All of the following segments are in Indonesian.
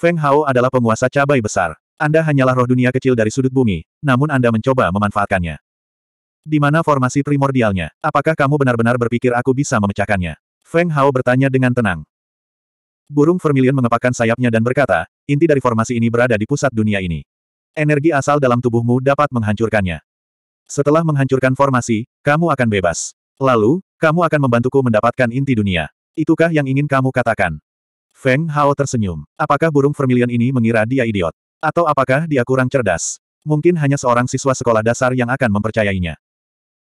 Feng Hao adalah penguasa cabai besar. Anda hanyalah roh dunia kecil dari sudut bumi, namun Anda mencoba memanfaatkannya. Di mana formasi primordialnya? Apakah kamu benar-benar berpikir aku bisa memecahkannya? Feng Hao bertanya dengan tenang. Burung vermilion mengepakkan sayapnya dan berkata, inti dari formasi ini berada di pusat dunia ini. Energi asal dalam tubuhmu dapat menghancurkannya. Setelah menghancurkan formasi, kamu akan bebas. Lalu, kamu akan membantuku mendapatkan inti dunia. Itukah yang ingin kamu katakan? Feng Hao tersenyum. Apakah burung vermilion ini mengira dia idiot? Atau apakah dia kurang cerdas? Mungkin hanya seorang siswa sekolah dasar yang akan mempercayainya.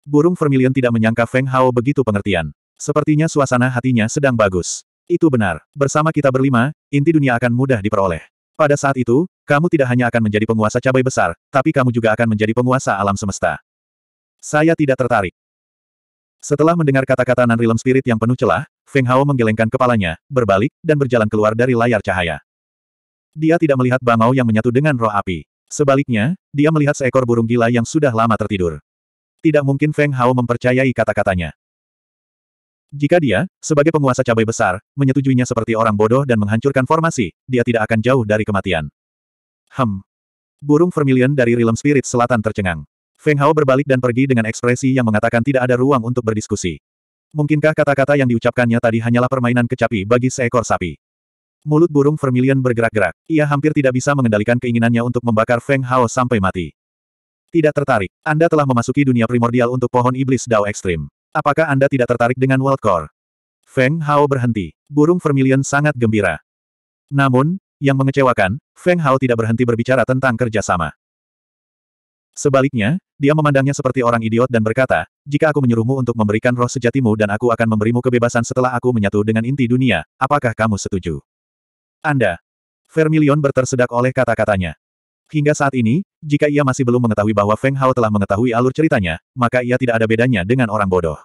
Burung vermilion tidak menyangka Feng Hao begitu pengertian. Sepertinya suasana hatinya sedang bagus. Itu benar. Bersama kita berlima, inti dunia akan mudah diperoleh. Pada saat itu, kamu tidak hanya akan menjadi penguasa cabai besar, tapi kamu juga akan menjadi penguasa alam semesta. Saya tidak tertarik. Setelah mendengar kata-kata Nan Realm Spirit yang penuh celah, Feng Hao menggelengkan kepalanya, berbalik, dan berjalan keluar dari layar cahaya. Dia tidak melihat bangau yang menyatu dengan roh api. Sebaliknya, dia melihat seekor burung gila yang sudah lama tertidur. Tidak mungkin Feng Hao mempercayai kata-katanya. Jika dia, sebagai penguasa cabai besar, menyetujuinya seperti orang bodoh dan menghancurkan formasi, dia tidak akan jauh dari kematian. Hem. Burung vermilion dari realm spirit selatan tercengang. Feng Hao berbalik dan pergi dengan ekspresi yang mengatakan tidak ada ruang untuk berdiskusi. Mungkinkah kata-kata yang diucapkannya tadi hanyalah permainan kecapi bagi seekor sapi? Mulut burung vermilion bergerak-gerak. Ia hampir tidak bisa mengendalikan keinginannya untuk membakar Feng Hao sampai mati. Tidak tertarik. Anda telah memasuki dunia primordial untuk pohon iblis Dao Ekstrim. Apakah Anda tidak tertarik dengan World Core? Feng Hao berhenti. Burung vermilion sangat gembira. Namun, yang mengecewakan, Feng Hao tidak berhenti berbicara tentang kerjasama. Sebaliknya, dia memandangnya seperti orang idiot dan berkata, jika aku menyuruhmu untuk memberikan roh sejatimu dan aku akan memberimu kebebasan setelah aku menyatu dengan inti dunia, apakah kamu setuju? Anda. Vermilion bertersedak oleh kata-katanya. Hingga saat ini, jika ia masih belum mengetahui bahwa Feng Hao telah mengetahui alur ceritanya, maka ia tidak ada bedanya dengan orang bodoh.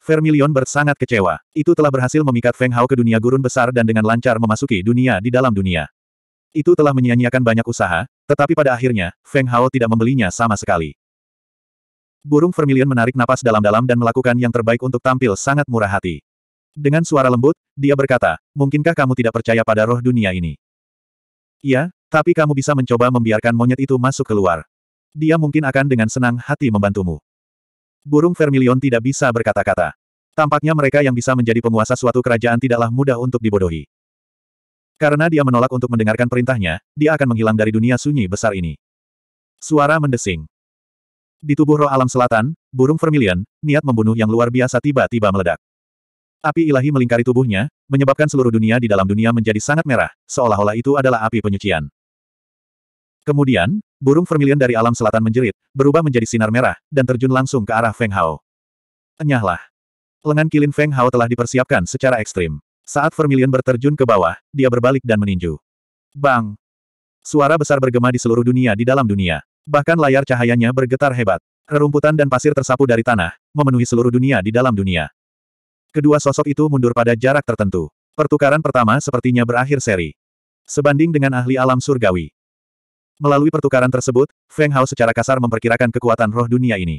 Vermilion bersangat kecewa. Itu telah berhasil memikat Feng Hao ke dunia gurun besar dan dengan lancar memasuki dunia di dalam dunia. Itu telah menyia-nyiakan banyak usaha, tetapi pada akhirnya, Feng Hao tidak membelinya sama sekali. Burung vermilion menarik napas dalam-dalam dan melakukan yang terbaik untuk tampil sangat murah hati. Dengan suara lembut, dia berkata, mungkinkah kamu tidak percaya pada roh dunia ini? Ya, tapi kamu bisa mencoba membiarkan monyet itu masuk keluar. Dia mungkin akan dengan senang hati membantumu. Burung vermilion tidak bisa berkata-kata. Tampaknya mereka yang bisa menjadi penguasa suatu kerajaan tidaklah mudah untuk dibodohi. Karena dia menolak untuk mendengarkan perintahnya, dia akan menghilang dari dunia sunyi besar ini. Suara mendesing. Di tubuh roh alam selatan, burung vermilion, niat membunuh yang luar biasa tiba-tiba meledak. Api ilahi melingkari tubuhnya, menyebabkan seluruh dunia di dalam dunia menjadi sangat merah, seolah-olah itu adalah api penyucian. Kemudian, burung vermilion dari alam selatan menjerit, berubah menjadi sinar merah, dan terjun langsung ke arah Feng Hao. Enyahlah. Lengan kilin Feng Hao telah dipersiapkan secara ekstrim. Saat vermilion berterjun ke bawah, dia berbalik dan meninju. Bang! Suara besar bergema di seluruh dunia di dalam dunia. Bahkan layar cahayanya bergetar hebat. Rerumputan dan pasir tersapu dari tanah, memenuhi seluruh dunia di dalam dunia. Kedua sosok itu mundur pada jarak tertentu. Pertukaran pertama sepertinya berakhir seri. Sebanding dengan ahli alam surgawi. Melalui pertukaran tersebut, Feng Hao secara kasar memperkirakan kekuatan roh dunia ini.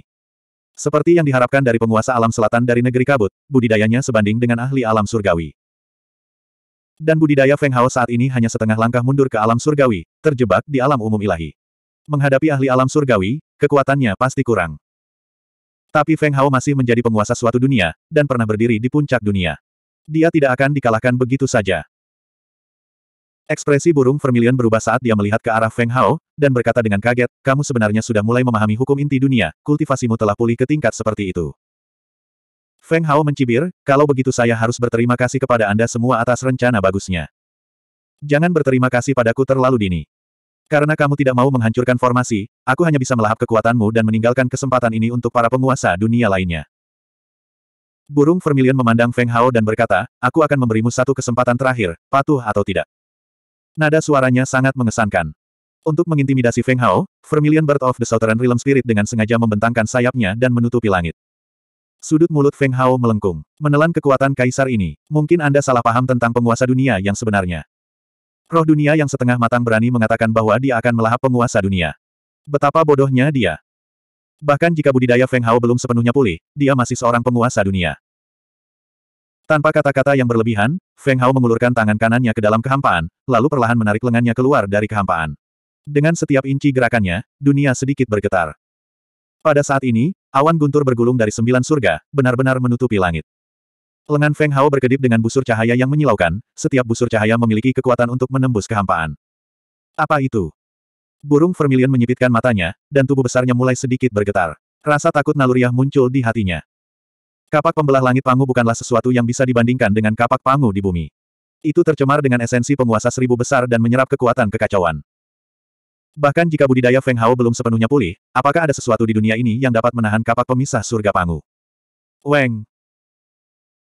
Seperti yang diharapkan dari penguasa alam selatan dari negeri kabut, budidayanya sebanding dengan ahli alam surgawi. Dan budidaya Feng Hao saat ini hanya setengah langkah mundur ke alam surgawi, terjebak di alam umum ilahi. Menghadapi ahli alam surgawi, kekuatannya pasti kurang. Tapi Feng Hao masih menjadi penguasa suatu dunia, dan pernah berdiri di puncak dunia. Dia tidak akan dikalahkan begitu saja. Ekspresi burung vermilion berubah saat dia melihat ke arah Feng Hao, dan berkata dengan kaget, kamu sebenarnya sudah mulai memahami hukum inti dunia, kultivasimu telah pulih ke tingkat seperti itu. Feng Hao mencibir, kalau begitu saya harus berterima kasih kepada Anda semua atas rencana bagusnya. Jangan berterima kasih padaku terlalu dini. Karena kamu tidak mau menghancurkan formasi, aku hanya bisa melahap kekuatanmu dan meninggalkan kesempatan ini untuk para penguasa dunia lainnya. Burung Vermilion memandang Feng Hao dan berkata, aku akan memberimu satu kesempatan terakhir, patuh atau tidak. Nada suaranya sangat mengesankan. Untuk mengintimidasi Feng Hao, Vermilion Bird of the Southern Realm Spirit dengan sengaja membentangkan sayapnya dan menutupi langit. Sudut mulut Feng Hao melengkung. Menelan kekuatan kaisar ini, mungkin Anda salah paham tentang penguasa dunia yang sebenarnya. Roh dunia yang setengah matang berani mengatakan bahwa dia akan melahap penguasa dunia. Betapa bodohnya dia. Bahkan jika budidaya Feng Hao belum sepenuhnya pulih, dia masih seorang penguasa dunia. Tanpa kata-kata yang berlebihan, Feng Hao mengulurkan tangan kanannya ke dalam kehampaan, lalu perlahan menarik lengannya keluar dari kehampaan. Dengan setiap inci gerakannya, dunia sedikit bergetar. Pada saat ini, awan guntur bergulung dari sembilan surga, benar-benar menutupi langit. Lengan Feng Hao berkedip dengan busur cahaya yang menyilaukan, setiap busur cahaya memiliki kekuatan untuk menembus kehampaan. Apa itu? Burung vermilion menyipitkan matanya, dan tubuh besarnya mulai sedikit bergetar. Rasa takut naluriah muncul di hatinya. Kapak pembelah langit Pangu bukanlah sesuatu yang bisa dibandingkan dengan kapak Pangu di bumi. Itu tercemar dengan esensi penguasa seribu besar dan menyerap kekuatan kekacauan. Bahkan jika budidaya Feng Hao belum sepenuhnya pulih, apakah ada sesuatu di dunia ini yang dapat menahan kapak pemisah surga Pangu? Weng,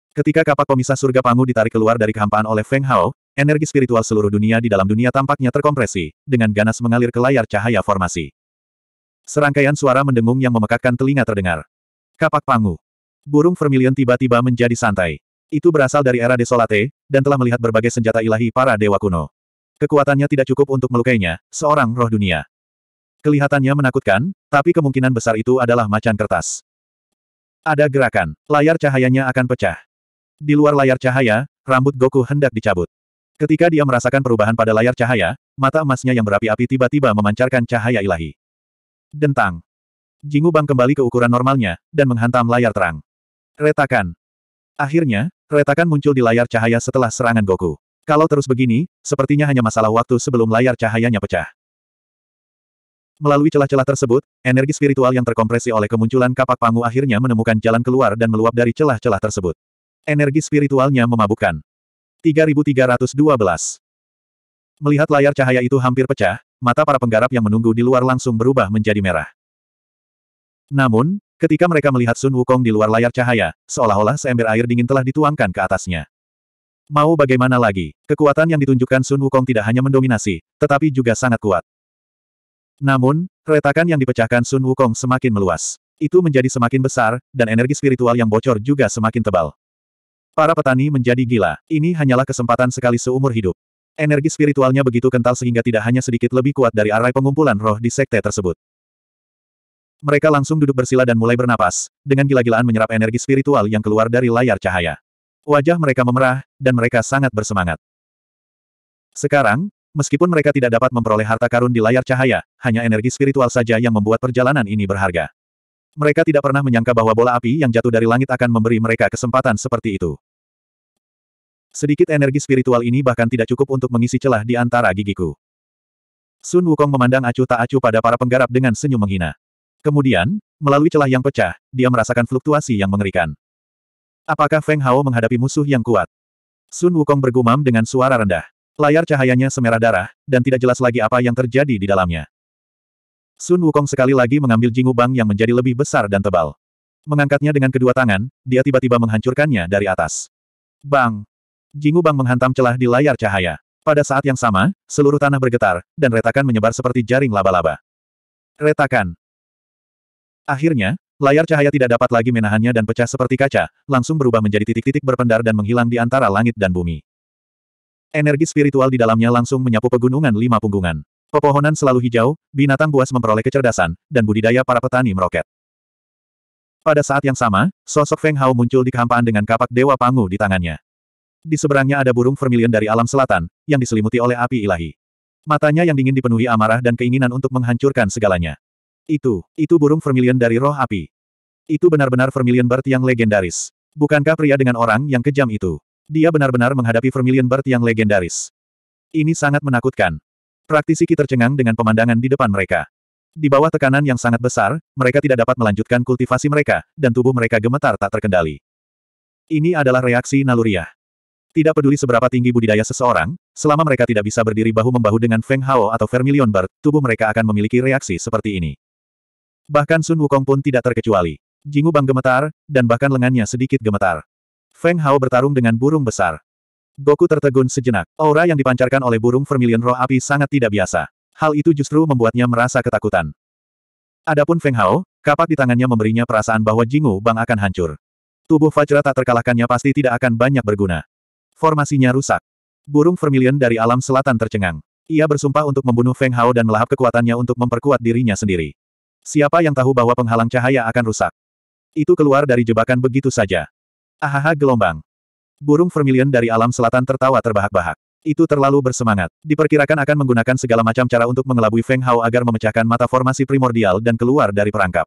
Ketika kapak pemisah surga Pangu ditarik keluar dari kehampaan oleh Feng Hao, energi spiritual seluruh dunia di dalam dunia tampaknya terkompresi, dengan ganas mengalir ke layar cahaya formasi. Serangkaian suara mendengung yang memekakkan telinga terdengar. Kapak Pangu. Burung vermilion tiba-tiba menjadi santai. Itu berasal dari era Desolate, dan telah melihat berbagai senjata ilahi para dewa kuno. Kekuatannya tidak cukup untuk melukainya, seorang roh dunia. Kelihatannya menakutkan, tapi kemungkinan besar itu adalah macan kertas. Ada gerakan, layar cahayanya akan pecah. Di luar layar cahaya, rambut Goku hendak dicabut. Ketika dia merasakan perubahan pada layar cahaya, mata emasnya yang berapi-api tiba-tiba memancarkan cahaya ilahi. Dentang. Jingu Bang kembali ke ukuran normalnya, dan menghantam layar terang. Retakan. Akhirnya, retakan muncul di layar cahaya setelah serangan Goku. Kalau terus begini, sepertinya hanya masalah waktu sebelum layar cahayanya pecah. Melalui celah-celah tersebut, energi spiritual yang terkompresi oleh kemunculan kapak pangu akhirnya menemukan jalan keluar dan meluap dari celah-celah tersebut. Energi spiritualnya memabukkan. 3312. Melihat layar cahaya itu hampir pecah, mata para penggarap yang menunggu di luar langsung berubah menjadi merah. Namun, ketika mereka melihat Sun Wukong di luar layar cahaya, seolah-olah seember air dingin telah dituangkan ke atasnya. Mau bagaimana lagi, kekuatan yang ditunjukkan Sun Wukong tidak hanya mendominasi, tetapi juga sangat kuat. Namun, retakan yang dipecahkan Sun Wukong semakin meluas. Itu menjadi semakin besar, dan energi spiritual yang bocor juga semakin tebal. Para petani menjadi gila. Ini hanyalah kesempatan sekali seumur hidup. Energi spiritualnya begitu kental sehingga tidak hanya sedikit lebih kuat dari arai pengumpulan roh di sekte tersebut. Mereka langsung duduk bersila dan mulai bernapas, dengan gila-gilaan menyerap energi spiritual yang keluar dari layar cahaya. Wajah mereka memerah, dan mereka sangat bersemangat. Sekarang, meskipun mereka tidak dapat memperoleh harta karun di layar cahaya, hanya energi spiritual saja yang membuat perjalanan ini berharga. Mereka tidak pernah menyangka bahwa bola api yang jatuh dari langit akan memberi mereka kesempatan seperti itu. Sedikit energi spiritual ini bahkan tidak cukup untuk mengisi celah di antara gigiku. Sun Wukong memandang acuh tak acuh pada para penggarap dengan senyum menghina. Kemudian, melalui celah yang pecah, dia merasakan fluktuasi yang mengerikan. Apakah Feng Hao menghadapi musuh yang kuat? Sun Wukong bergumam dengan suara rendah. Layar cahayanya semerah darah, dan tidak jelas lagi apa yang terjadi di dalamnya. Sun Wukong sekali lagi mengambil Jingu Bang yang menjadi lebih besar dan tebal. Mengangkatnya dengan kedua tangan, dia tiba-tiba menghancurkannya dari atas. Bang! Jingu Bang menghantam celah di layar cahaya. Pada saat yang sama, seluruh tanah bergetar, dan retakan menyebar seperti jaring laba-laba. Retakan! Akhirnya, Layar cahaya tidak dapat lagi menahannya dan pecah seperti kaca, langsung berubah menjadi titik-titik berpendar dan menghilang di antara langit dan bumi. Energi spiritual di dalamnya langsung menyapu pegunungan lima punggungan. Pepohonan selalu hijau, binatang buas memperoleh kecerdasan, dan budidaya para petani meroket. Pada saat yang sama, sosok Feng Hao muncul di kehampaan dengan kapak Dewa Pangu di tangannya. Di seberangnya ada burung vermilion dari alam selatan, yang diselimuti oleh api ilahi. Matanya yang dingin dipenuhi amarah dan keinginan untuk menghancurkan segalanya. Itu, itu burung vermilion dari roh api. Itu benar-benar vermilion bird yang legendaris. Bukankah pria dengan orang yang kejam itu? Dia benar-benar menghadapi vermilion bird yang legendaris. Ini sangat menakutkan. Praktisi Ki tercengang dengan pemandangan di depan mereka. Di bawah tekanan yang sangat besar, mereka tidak dapat melanjutkan kultivasi mereka, dan tubuh mereka gemetar tak terkendali. Ini adalah reaksi naluriah. Tidak peduli seberapa tinggi budidaya seseorang, selama mereka tidak bisa berdiri bahu-membahu dengan Feng Hao atau Vermilion Bird, tubuh mereka akan memiliki reaksi seperti ini. Bahkan Sun Wukong pun tidak terkecuali. Jingu Bang gemetar, dan bahkan lengannya sedikit gemetar. Feng Hao bertarung dengan burung besar. Goku tertegun sejenak. Aura yang dipancarkan oleh burung vermilion roh api sangat tidak biasa. Hal itu justru membuatnya merasa ketakutan. Adapun Feng Hao, kapak di tangannya memberinya perasaan bahwa Jingu Bang akan hancur. Tubuh Fajra tak terkalahkannya pasti tidak akan banyak berguna. Formasinya rusak. Burung vermilion dari alam selatan tercengang. Ia bersumpah untuk membunuh Feng Hao dan melahap kekuatannya untuk memperkuat dirinya sendiri. Siapa yang tahu bahwa penghalang cahaya akan rusak? Itu keluar dari jebakan begitu saja. Ahaha gelombang. Burung vermilion dari alam selatan tertawa terbahak-bahak. Itu terlalu bersemangat. Diperkirakan akan menggunakan segala macam cara untuk mengelabui Feng Hao agar memecahkan mata formasi primordial dan keluar dari perangkap.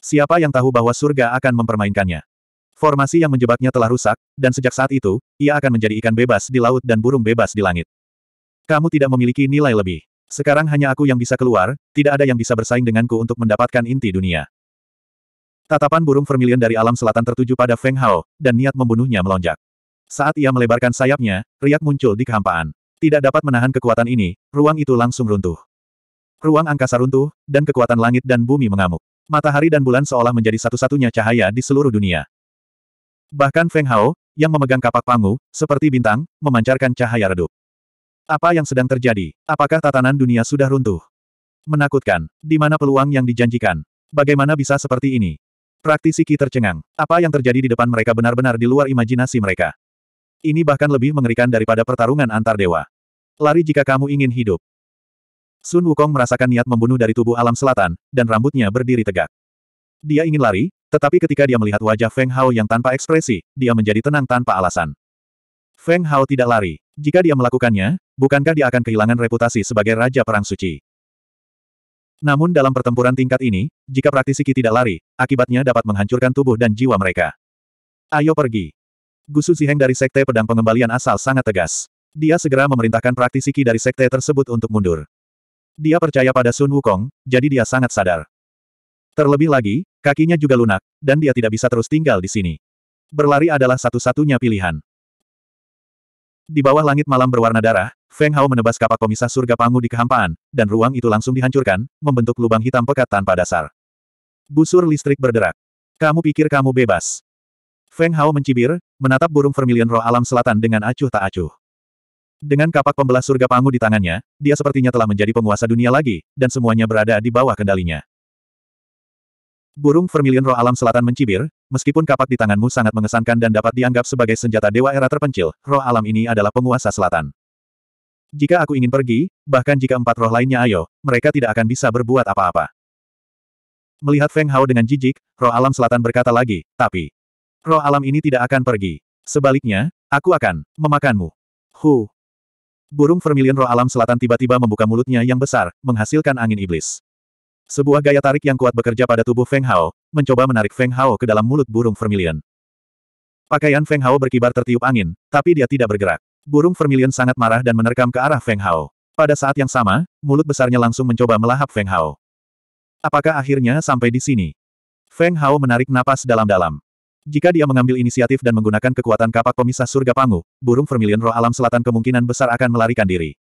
Siapa yang tahu bahwa surga akan mempermainkannya? Formasi yang menjebaknya telah rusak, dan sejak saat itu, ia akan menjadi ikan bebas di laut dan burung bebas di langit. Kamu tidak memiliki nilai lebih. Sekarang hanya aku yang bisa keluar, tidak ada yang bisa bersaing denganku untuk mendapatkan inti dunia. Tatapan burung vermilion dari alam selatan tertuju pada Feng Hao, dan niat membunuhnya melonjak. Saat ia melebarkan sayapnya, riak muncul di kehampaan. Tidak dapat menahan kekuatan ini, ruang itu langsung runtuh. Ruang angkasa runtuh, dan kekuatan langit dan bumi mengamuk. Matahari dan bulan seolah menjadi satu-satunya cahaya di seluruh dunia. Bahkan Feng Hao, yang memegang kapak pangu, seperti bintang, memancarkan cahaya redup. Apa yang sedang terjadi? Apakah tatanan dunia sudah runtuh? Menakutkan. Di mana peluang yang dijanjikan? Bagaimana bisa seperti ini? Praktisi Ki tercengang. Apa yang terjadi di depan mereka benar-benar di luar imajinasi mereka. Ini bahkan lebih mengerikan daripada pertarungan antar dewa. Lari jika kamu ingin hidup. Sun Wukong merasakan niat membunuh dari tubuh alam selatan, dan rambutnya berdiri tegak. Dia ingin lari, tetapi ketika dia melihat wajah Feng Hao yang tanpa ekspresi, dia menjadi tenang tanpa alasan. Feng Hao tidak lari. Jika dia melakukannya, bukankah dia akan kehilangan reputasi sebagai Raja Perang Suci? Namun dalam pertempuran tingkat ini, jika praktisi Qi tidak lari, akibatnya dapat menghancurkan tubuh dan jiwa mereka. Ayo pergi. Gusu Ziheng dari Sekte Pedang Pengembalian asal sangat tegas. Dia segera memerintahkan praktisi Qi dari Sekte tersebut untuk mundur. Dia percaya pada Sun Wukong, jadi dia sangat sadar. Terlebih lagi, kakinya juga lunak, dan dia tidak bisa terus tinggal di sini. Berlari adalah satu-satunya pilihan. Di bawah langit malam berwarna darah, Feng Hao menebas kapak pemisah surga pangu di kehampaan, dan ruang itu langsung dihancurkan, membentuk lubang hitam pekat tanpa dasar. Busur listrik berderak. Kamu pikir kamu bebas? Feng Hao mencibir, menatap burung vermilion roh alam selatan dengan acuh tak acuh. Dengan kapak pembelah surga pangu di tangannya, dia sepertinya telah menjadi penguasa dunia lagi, dan semuanya berada di bawah kendalinya. Burung vermilion roh alam selatan mencibir, meskipun kapak di tanganmu sangat mengesankan dan dapat dianggap sebagai senjata dewa era terpencil, roh alam ini adalah penguasa selatan. Jika aku ingin pergi, bahkan jika empat roh lainnya ayo, mereka tidak akan bisa berbuat apa-apa. Melihat Feng Hao dengan jijik, roh alam selatan berkata lagi, tapi, roh alam ini tidak akan pergi. Sebaliknya, aku akan memakanmu. Hu. Burung vermilion roh alam selatan tiba-tiba membuka mulutnya yang besar, menghasilkan angin iblis. Sebuah gaya tarik yang kuat bekerja pada tubuh Feng Hao, mencoba menarik Feng Hao ke dalam mulut burung vermilion. Pakaian Feng Hao berkibar tertiup angin, tapi dia tidak bergerak. Burung vermilion sangat marah dan menerkam ke arah Feng Hao. Pada saat yang sama, mulut besarnya langsung mencoba melahap Feng Hao. Apakah akhirnya sampai di sini? Feng Hao menarik napas dalam-dalam. Jika dia mengambil inisiatif dan menggunakan kekuatan kapak pemisah surga pangu, burung vermilion roh alam selatan kemungkinan besar akan melarikan diri.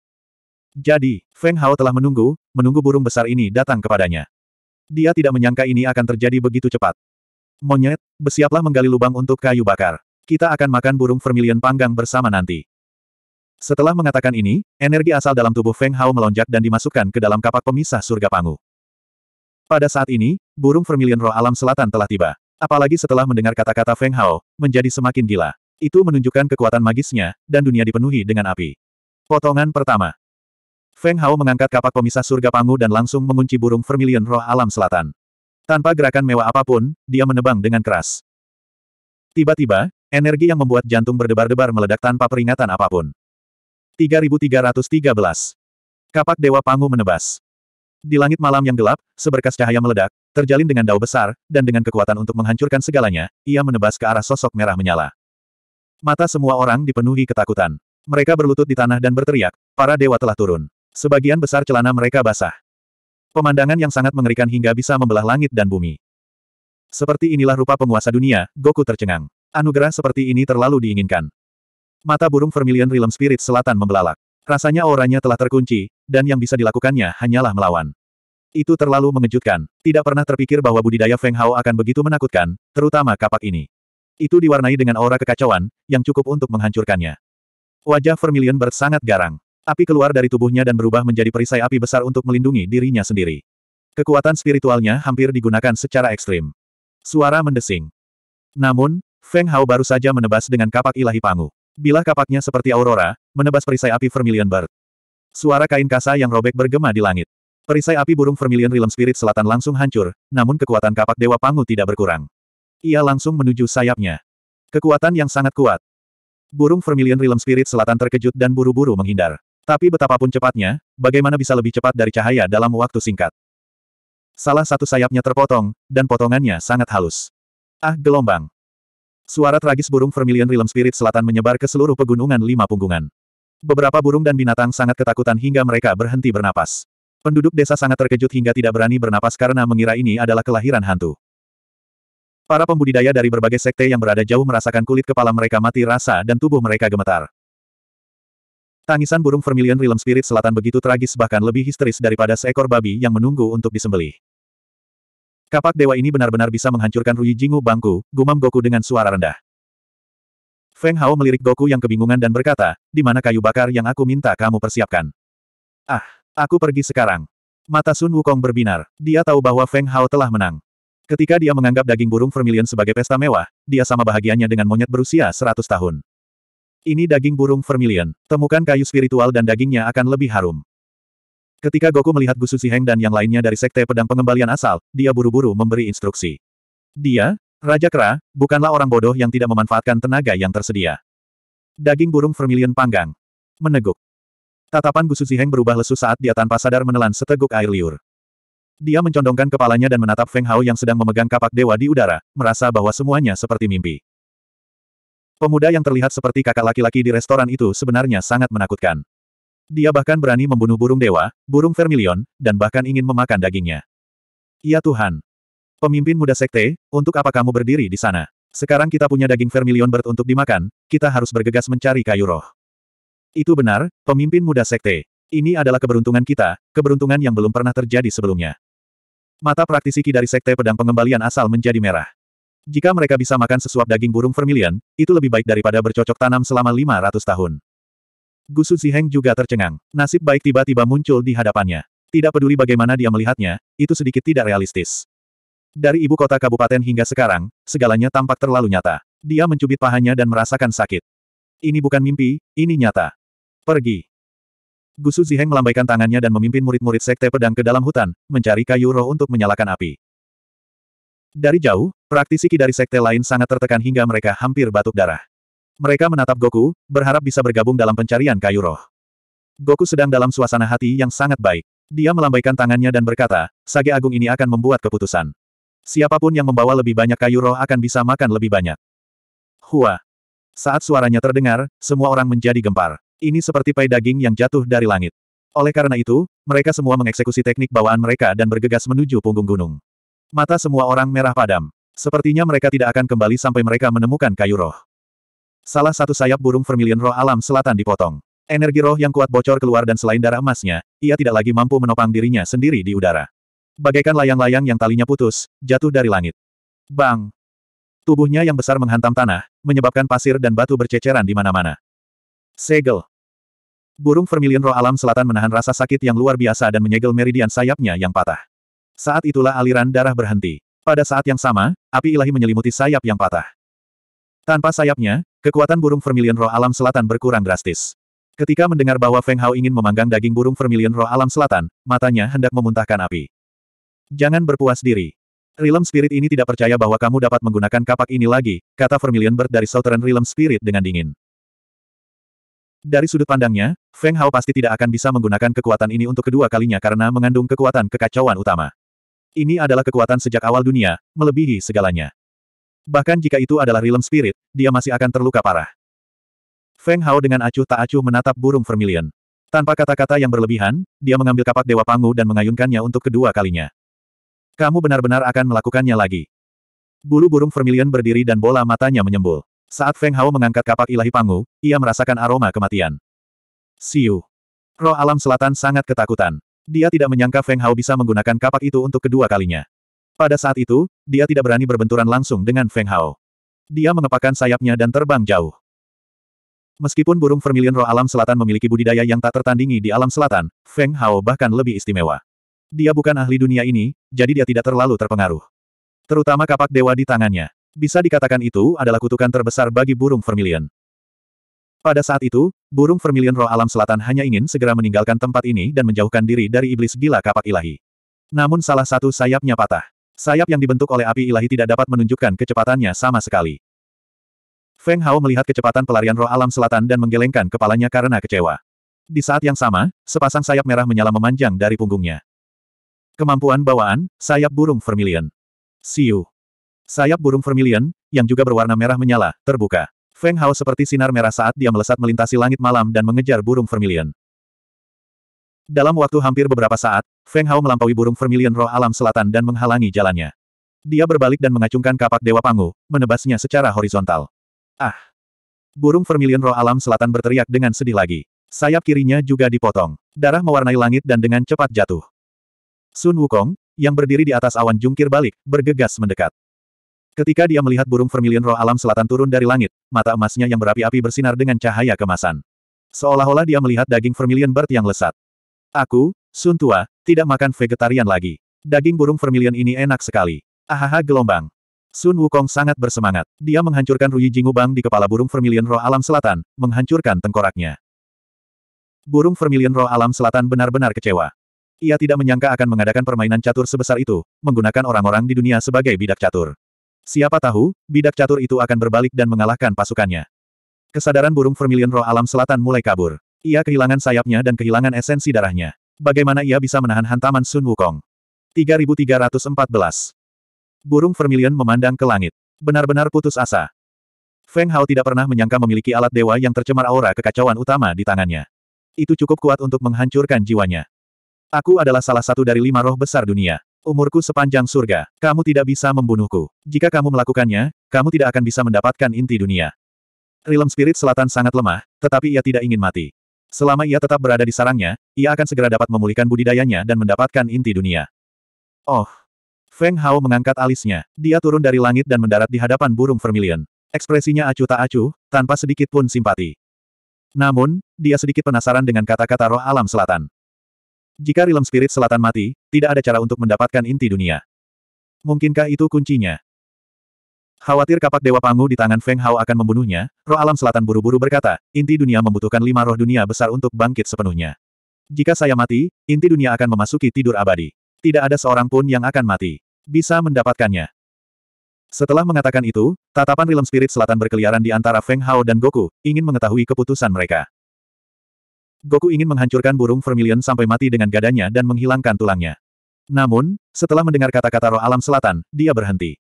Jadi, Feng Hao telah menunggu, menunggu burung besar ini datang kepadanya. Dia tidak menyangka ini akan terjadi begitu cepat. Monyet, bersiaplah menggali lubang untuk kayu bakar. Kita akan makan burung vermilion panggang bersama nanti. Setelah mengatakan ini, energi asal dalam tubuh Feng Hao melonjak dan dimasukkan ke dalam kapak pemisah surga pangu. Pada saat ini, burung vermilion roh alam selatan telah tiba. Apalagi setelah mendengar kata-kata Feng Hao, menjadi semakin gila. Itu menunjukkan kekuatan magisnya, dan dunia dipenuhi dengan api. Potongan pertama, Feng Hao mengangkat kapak pemisah surga Pangu dan langsung mengunci burung vermilion roh alam selatan. Tanpa gerakan mewah apapun, dia menebang dengan keras. Tiba-tiba, energi yang membuat jantung berdebar-debar meledak tanpa peringatan apapun. 3313. Kapak Dewa Pangu menebas. Di langit malam yang gelap, seberkas cahaya meledak, terjalin dengan dao besar, dan dengan kekuatan untuk menghancurkan segalanya, ia menebas ke arah sosok merah menyala. Mata semua orang dipenuhi ketakutan. Mereka berlutut di tanah dan berteriak, para dewa telah turun. Sebagian besar celana mereka basah. Pemandangan yang sangat mengerikan hingga bisa membelah langit dan bumi. Seperti inilah rupa penguasa dunia, Goku tercengang. Anugerah seperti ini terlalu diinginkan. Mata burung Vermilion Realm Spirit Selatan membelalak. Rasanya auranya telah terkunci, dan yang bisa dilakukannya hanyalah melawan. Itu terlalu mengejutkan. Tidak pernah terpikir bahwa budidaya Feng Hao akan begitu menakutkan, terutama kapak ini. Itu diwarnai dengan aura kekacauan, yang cukup untuk menghancurkannya. Wajah Vermilion bersangat garang. Api keluar dari tubuhnya dan berubah menjadi perisai api besar untuk melindungi dirinya sendiri. Kekuatan spiritualnya hampir digunakan secara ekstrim. Suara mendesing. Namun, Feng Hao baru saja menebas dengan kapak ilahi Pangu. Bila kapaknya seperti aurora, menebas perisai api Vermilion Bird. Suara kain kasa yang robek bergema di langit. Perisai api burung Vermilion Realm Spirit Selatan langsung hancur, namun kekuatan kapak Dewa Pangu tidak berkurang. Ia langsung menuju sayapnya. Kekuatan yang sangat kuat. Burung Vermilion Realm Spirit Selatan terkejut dan buru-buru menghindar. Tapi betapapun cepatnya, bagaimana bisa lebih cepat dari cahaya dalam waktu singkat? Salah satu sayapnya terpotong, dan potongannya sangat halus. Ah, gelombang. Suara tragis burung Vermilion Realm Spirit Selatan menyebar ke seluruh pegunungan lima punggungan. Beberapa burung dan binatang sangat ketakutan hingga mereka berhenti bernapas. Penduduk desa sangat terkejut hingga tidak berani bernapas karena mengira ini adalah kelahiran hantu. Para pembudidaya dari berbagai sekte yang berada jauh merasakan kulit kepala mereka mati rasa dan tubuh mereka gemetar. Tangisan burung Vermilion Realm Spirit Selatan begitu tragis bahkan lebih histeris daripada seekor babi yang menunggu untuk disembelih. Kapak dewa ini benar-benar bisa menghancurkan Rui Jingu bangku, gumam Goku dengan suara rendah. Feng Hao melirik Goku yang kebingungan dan berkata, di mana kayu bakar yang aku minta kamu persiapkan? Ah, aku pergi sekarang. Mata Sun Wukong berbinar. Dia tahu bahwa Feng Hao telah menang. Ketika dia menganggap daging burung vermilion sebagai pesta mewah, dia sama bahagianya dengan monyet berusia 100 tahun. Ini daging burung vermilion. Temukan kayu spiritual dan dagingnya akan lebih harum. Ketika Goku melihat Gusu Siheng dan yang lainnya dari Sekte Pedang Pengembalian Asal, dia buru-buru memberi instruksi. Dia, Raja Kera, bukanlah orang bodoh yang tidak memanfaatkan tenaga yang tersedia. Daging burung vermilion panggang. Meneguk. Tatapan Gusu Siheng berubah lesu saat dia tanpa sadar menelan seteguk air liur. Dia mencondongkan kepalanya dan menatap Feng Hao yang sedang memegang kapak dewa di udara, merasa bahwa semuanya seperti mimpi. Pemuda yang terlihat seperti kakak laki-laki di restoran itu sebenarnya sangat menakutkan. Dia bahkan berani membunuh burung dewa, burung vermilion, dan bahkan ingin memakan dagingnya. Ya Tuhan! Pemimpin muda sekte, untuk apa kamu berdiri di sana? Sekarang kita punya daging vermilion bert untuk dimakan, kita harus bergegas mencari kayu roh. Itu benar, pemimpin muda sekte. Ini adalah keberuntungan kita, keberuntungan yang belum pernah terjadi sebelumnya. Mata praktisi Ki dari Sekte Pedang Pengembalian asal menjadi merah. Jika mereka bisa makan sesuap daging burung vermilion, itu lebih baik daripada bercocok tanam selama 500 tahun. Gusu Ziheng juga tercengang. Nasib baik tiba-tiba muncul di hadapannya. Tidak peduli bagaimana dia melihatnya, itu sedikit tidak realistis. Dari ibu kota kabupaten hingga sekarang, segalanya tampak terlalu nyata. Dia mencubit pahanya dan merasakan sakit. Ini bukan mimpi, ini nyata. Pergi. Gusu Ziheng melambaikan tangannya dan memimpin murid-murid sekte pedang ke dalam hutan, mencari kayu roh untuk menyalakan api. Dari jauh, praktisi ki dari sekte lain sangat tertekan hingga mereka hampir batuk darah. Mereka menatap Goku, berharap bisa bergabung dalam pencarian kayu roh. Goku sedang dalam suasana hati yang sangat baik. Dia melambaikan tangannya dan berkata, Sage Agung ini akan membuat keputusan. Siapapun yang membawa lebih banyak kayu roh akan bisa makan lebih banyak. Hua. Saat suaranya terdengar, semua orang menjadi gempar. Ini seperti pai daging yang jatuh dari langit. Oleh karena itu, mereka semua mengeksekusi teknik bawaan mereka dan bergegas menuju punggung gunung. Mata semua orang merah padam. Sepertinya mereka tidak akan kembali sampai mereka menemukan kayu roh. Salah satu sayap burung vermilion roh alam selatan dipotong. Energi roh yang kuat bocor keluar dan selain darah emasnya, ia tidak lagi mampu menopang dirinya sendiri di udara. Bagaikan layang-layang yang talinya putus, jatuh dari langit. Bang! Tubuhnya yang besar menghantam tanah, menyebabkan pasir dan batu berceceran di mana-mana. Segel! Burung vermilion roh alam selatan menahan rasa sakit yang luar biasa dan menyegel meridian sayapnya yang patah. Saat itulah aliran darah berhenti. Pada saat yang sama, api ilahi menyelimuti sayap yang patah. Tanpa sayapnya, kekuatan burung vermilion roh alam selatan berkurang drastis. Ketika mendengar bahwa Feng Hao ingin memanggang daging burung vermilion roh alam selatan, matanya hendak memuntahkan api. Jangan berpuas diri. Realm Spirit ini tidak percaya bahwa kamu dapat menggunakan kapak ini lagi, kata Vermilion Bird dari Southern Realm Spirit dengan dingin. Dari sudut pandangnya, Feng Hao pasti tidak akan bisa menggunakan kekuatan ini untuk kedua kalinya karena mengandung kekuatan kekacauan utama. Ini adalah kekuatan sejak awal dunia, melebihi segalanya. Bahkan jika itu adalah realm spirit, dia masih akan terluka parah. Feng Hao dengan acuh tak acuh menatap burung vermilion. Tanpa kata-kata yang berlebihan, dia mengambil kapak Dewa Pangu dan mengayunkannya untuk kedua kalinya. Kamu benar-benar akan melakukannya lagi. Bulu burung vermilion berdiri dan bola matanya menyembul. Saat Feng Hao mengangkat kapak ilahi Pangu, ia merasakan aroma kematian. Siu. Roh alam selatan sangat ketakutan. Dia tidak menyangka Feng Hao bisa menggunakan kapak itu untuk kedua kalinya. Pada saat itu, dia tidak berani berbenturan langsung dengan Feng Hao. Dia mengepakkan sayapnya dan terbang jauh. Meskipun burung vermilion roh alam selatan memiliki budidaya yang tak tertandingi di alam selatan, Feng Hao bahkan lebih istimewa. Dia bukan ahli dunia ini, jadi dia tidak terlalu terpengaruh. Terutama kapak dewa di tangannya. Bisa dikatakan itu adalah kutukan terbesar bagi burung vermilion. Pada saat itu, burung vermilion roh alam selatan hanya ingin segera meninggalkan tempat ini dan menjauhkan diri dari iblis gila kapak ilahi. Namun salah satu sayapnya patah. Sayap yang dibentuk oleh api ilahi tidak dapat menunjukkan kecepatannya sama sekali. Feng Hao melihat kecepatan pelarian roh alam selatan dan menggelengkan kepalanya karena kecewa. Di saat yang sama, sepasang sayap merah menyala memanjang dari punggungnya. Kemampuan bawaan, sayap burung vermilion. Siu. Sayap burung vermilion, yang juga berwarna merah menyala, terbuka. Feng Hao seperti sinar merah saat dia melesat melintasi langit malam dan mengejar burung vermilion. Dalam waktu hampir beberapa saat, Feng Hao melampaui burung vermilion roh alam selatan dan menghalangi jalannya. Dia berbalik dan mengacungkan kapak Dewa Pangu, menebasnya secara horizontal. Ah! Burung vermilion roh alam selatan berteriak dengan sedih lagi. Sayap kirinya juga dipotong. Darah mewarnai langit dan dengan cepat jatuh. Sun Wukong, yang berdiri di atas awan jungkir balik, bergegas mendekat. Ketika dia melihat burung vermilion roh alam selatan turun dari langit, mata emasnya yang berapi-api bersinar dengan cahaya kemasan. Seolah-olah dia melihat daging vermilion bird yang lesat. Aku, Sun Tua, tidak makan vegetarian lagi. Daging burung vermilion ini enak sekali. Ahaha gelombang. Sun Wukong sangat bersemangat. Dia menghancurkan Ruyi Jingubang di kepala burung vermilion roh alam selatan, menghancurkan tengkoraknya. Burung vermilion roh alam selatan benar-benar kecewa. Ia tidak menyangka akan mengadakan permainan catur sebesar itu, menggunakan orang-orang di dunia sebagai bidak catur. Siapa tahu, bidak catur itu akan berbalik dan mengalahkan pasukannya. Kesadaran burung vermilion roh alam selatan mulai kabur. Ia kehilangan sayapnya dan kehilangan esensi darahnya. Bagaimana ia bisa menahan hantaman Sun Wukong? 3314 Burung vermilion memandang ke langit. Benar-benar putus asa. Feng Hao tidak pernah menyangka memiliki alat dewa yang tercemar aura kekacauan utama di tangannya. Itu cukup kuat untuk menghancurkan jiwanya. Aku adalah salah satu dari lima roh besar dunia. Umurku sepanjang surga, kamu tidak bisa membunuhku. Jika kamu melakukannya, kamu tidak akan bisa mendapatkan inti dunia. Realm Spirit Selatan sangat lemah, tetapi ia tidak ingin mati. Selama ia tetap berada di sarangnya, ia akan segera dapat memulihkan budidayanya dan mendapatkan inti dunia. Oh! Feng Hao mengangkat alisnya. Dia turun dari langit dan mendarat di hadapan burung vermilion. Ekspresinya acuh tak acuh, tanpa sedikit pun simpati. Namun, dia sedikit penasaran dengan kata-kata roh alam selatan. Jika realm spirit selatan mati, tidak ada cara untuk mendapatkan inti dunia. Mungkinkah itu kuncinya? Khawatir kapak Dewa Pangu di tangan Feng Hao akan membunuhnya, roh alam selatan buru-buru berkata, inti dunia membutuhkan lima roh dunia besar untuk bangkit sepenuhnya. Jika saya mati, inti dunia akan memasuki tidur abadi. Tidak ada seorang pun yang akan mati. Bisa mendapatkannya. Setelah mengatakan itu, tatapan realm spirit selatan berkeliaran di antara Feng Hao dan Goku, ingin mengetahui keputusan mereka. Goku ingin menghancurkan burung vermilion sampai mati dengan gadanya dan menghilangkan tulangnya. Namun, setelah mendengar kata-kata roh alam selatan, dia berhenti.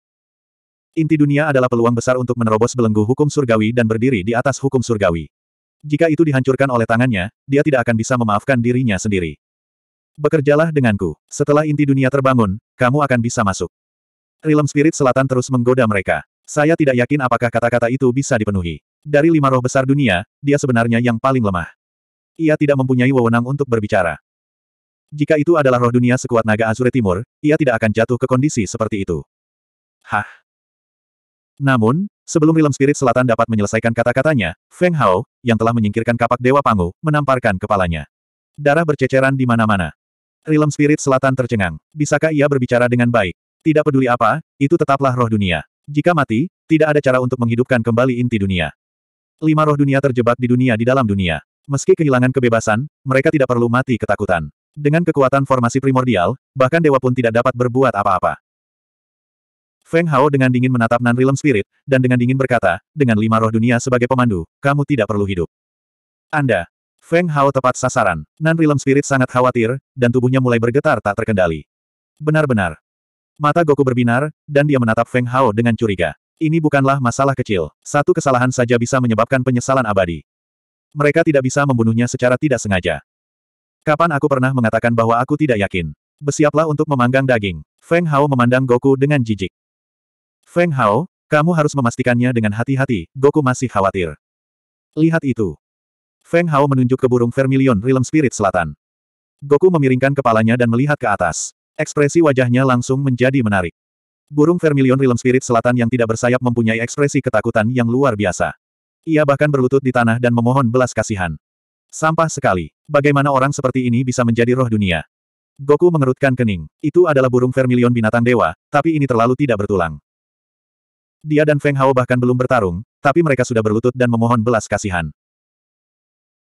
Inti dunia adalah peluang besar untuk menerobos belenggu hukum surgawi dan berdiri di atas hukum surgawi. Jika itu dihancurkan oleh tangannya, dia tidak akan bisa memaafkan dirinya sendiri. Bekerjalah denganku. Setelah inti dunia terbangun, kamu akan bisa masuk. Realm Spirit Selatan terus menggoda mereka. Saya tidak yakin apakah kata-kata itu bisa dipenuhi. Dari lima roh besar dunia, dia sebenarnya yang paling lemah. Ia tidak mempunyai wewenang untuk berbicara. Jika itu adalah roh dunia sekuat naga Azure Timur, ia tidak akan jatuh ke kondisi seperti itu. Hah? Namun, sebelum Realm Spirit Selatan dapat menyelesaikan kata-katanya, Feng Hao, yang telah menyingkirkan kapak Dewa Pangu, menamparkan kepalanya. Darah berceceran di mana-mana. Realm Spirit Selatan tercengang. Bisakah ia berbicara dengan baik? Tidak peduli apa, itu tetaplah roh dunia. Jika mati, tidak ada cara untuk menghidupkan kembali inti dunia. Lima roh dunia terjebak di dunia di dalam dunia. Meski kehilangan kebebasan, mereka tidak perlu mati ketakutan. Dengan kekuatan formasi primordial, bahkan dewa pun tidak dapat berbuat apa-apa. Feng Hao dengan dingin menatap Nan Realm Spirit, dan dengan dingin berkata, dengan lima roh dunia sebagai pemandu, kamu tidak perlu hidup. Anda. Feng Hao tepat sasaran. Nan Realm Spirit sangat khawatir, dan tubuhnya mulai bergetar tak terkendali. Benar-benar. Mata Goku berbinar, dan dia menatap Feng Hao dengan curiga. Ini bukanlah masalah kecil. Satu kesalahan saja bisa menyebabkan penyesalan abadi. Mereka tidak bisa membunuhnya secara tidak sengaja. Kapan aku pernah mengatakan bahwa aku tidak yakin? Bersiaplah untuk memanggang daging. Feng Hao memandang Goku dengan jijik. Feng Hao, kamu harus memastikannya dengan hati-hati, Goku masih khawatir. Lihat itu. Feng Hao menunjuk ke burung vermilion Realm Spirit Selatan. Goku memiringkan kepalanya dan melihat ke atas. Ekspresi wajahnya langsung menjadi menarik. Burung vermilion Realm Spirit Selatan yang tidak bersayap mempunyai ekspresi ketakutan yang luar biasa. Ia bahkan berlutut di tanah dan memohon belas kasihan. Sampah sekali. Bagaimana orang seperti ini bisa menjadi roh dunia? Goku mengerutkan kening. Itu adalah burung vermilion binatang dewa, tapi ini terlalu tidak bertulang. Dia dan Feng Hao bahkan belum bertarung, tapi mereka sudah berlutut dan memohon belas kasihan.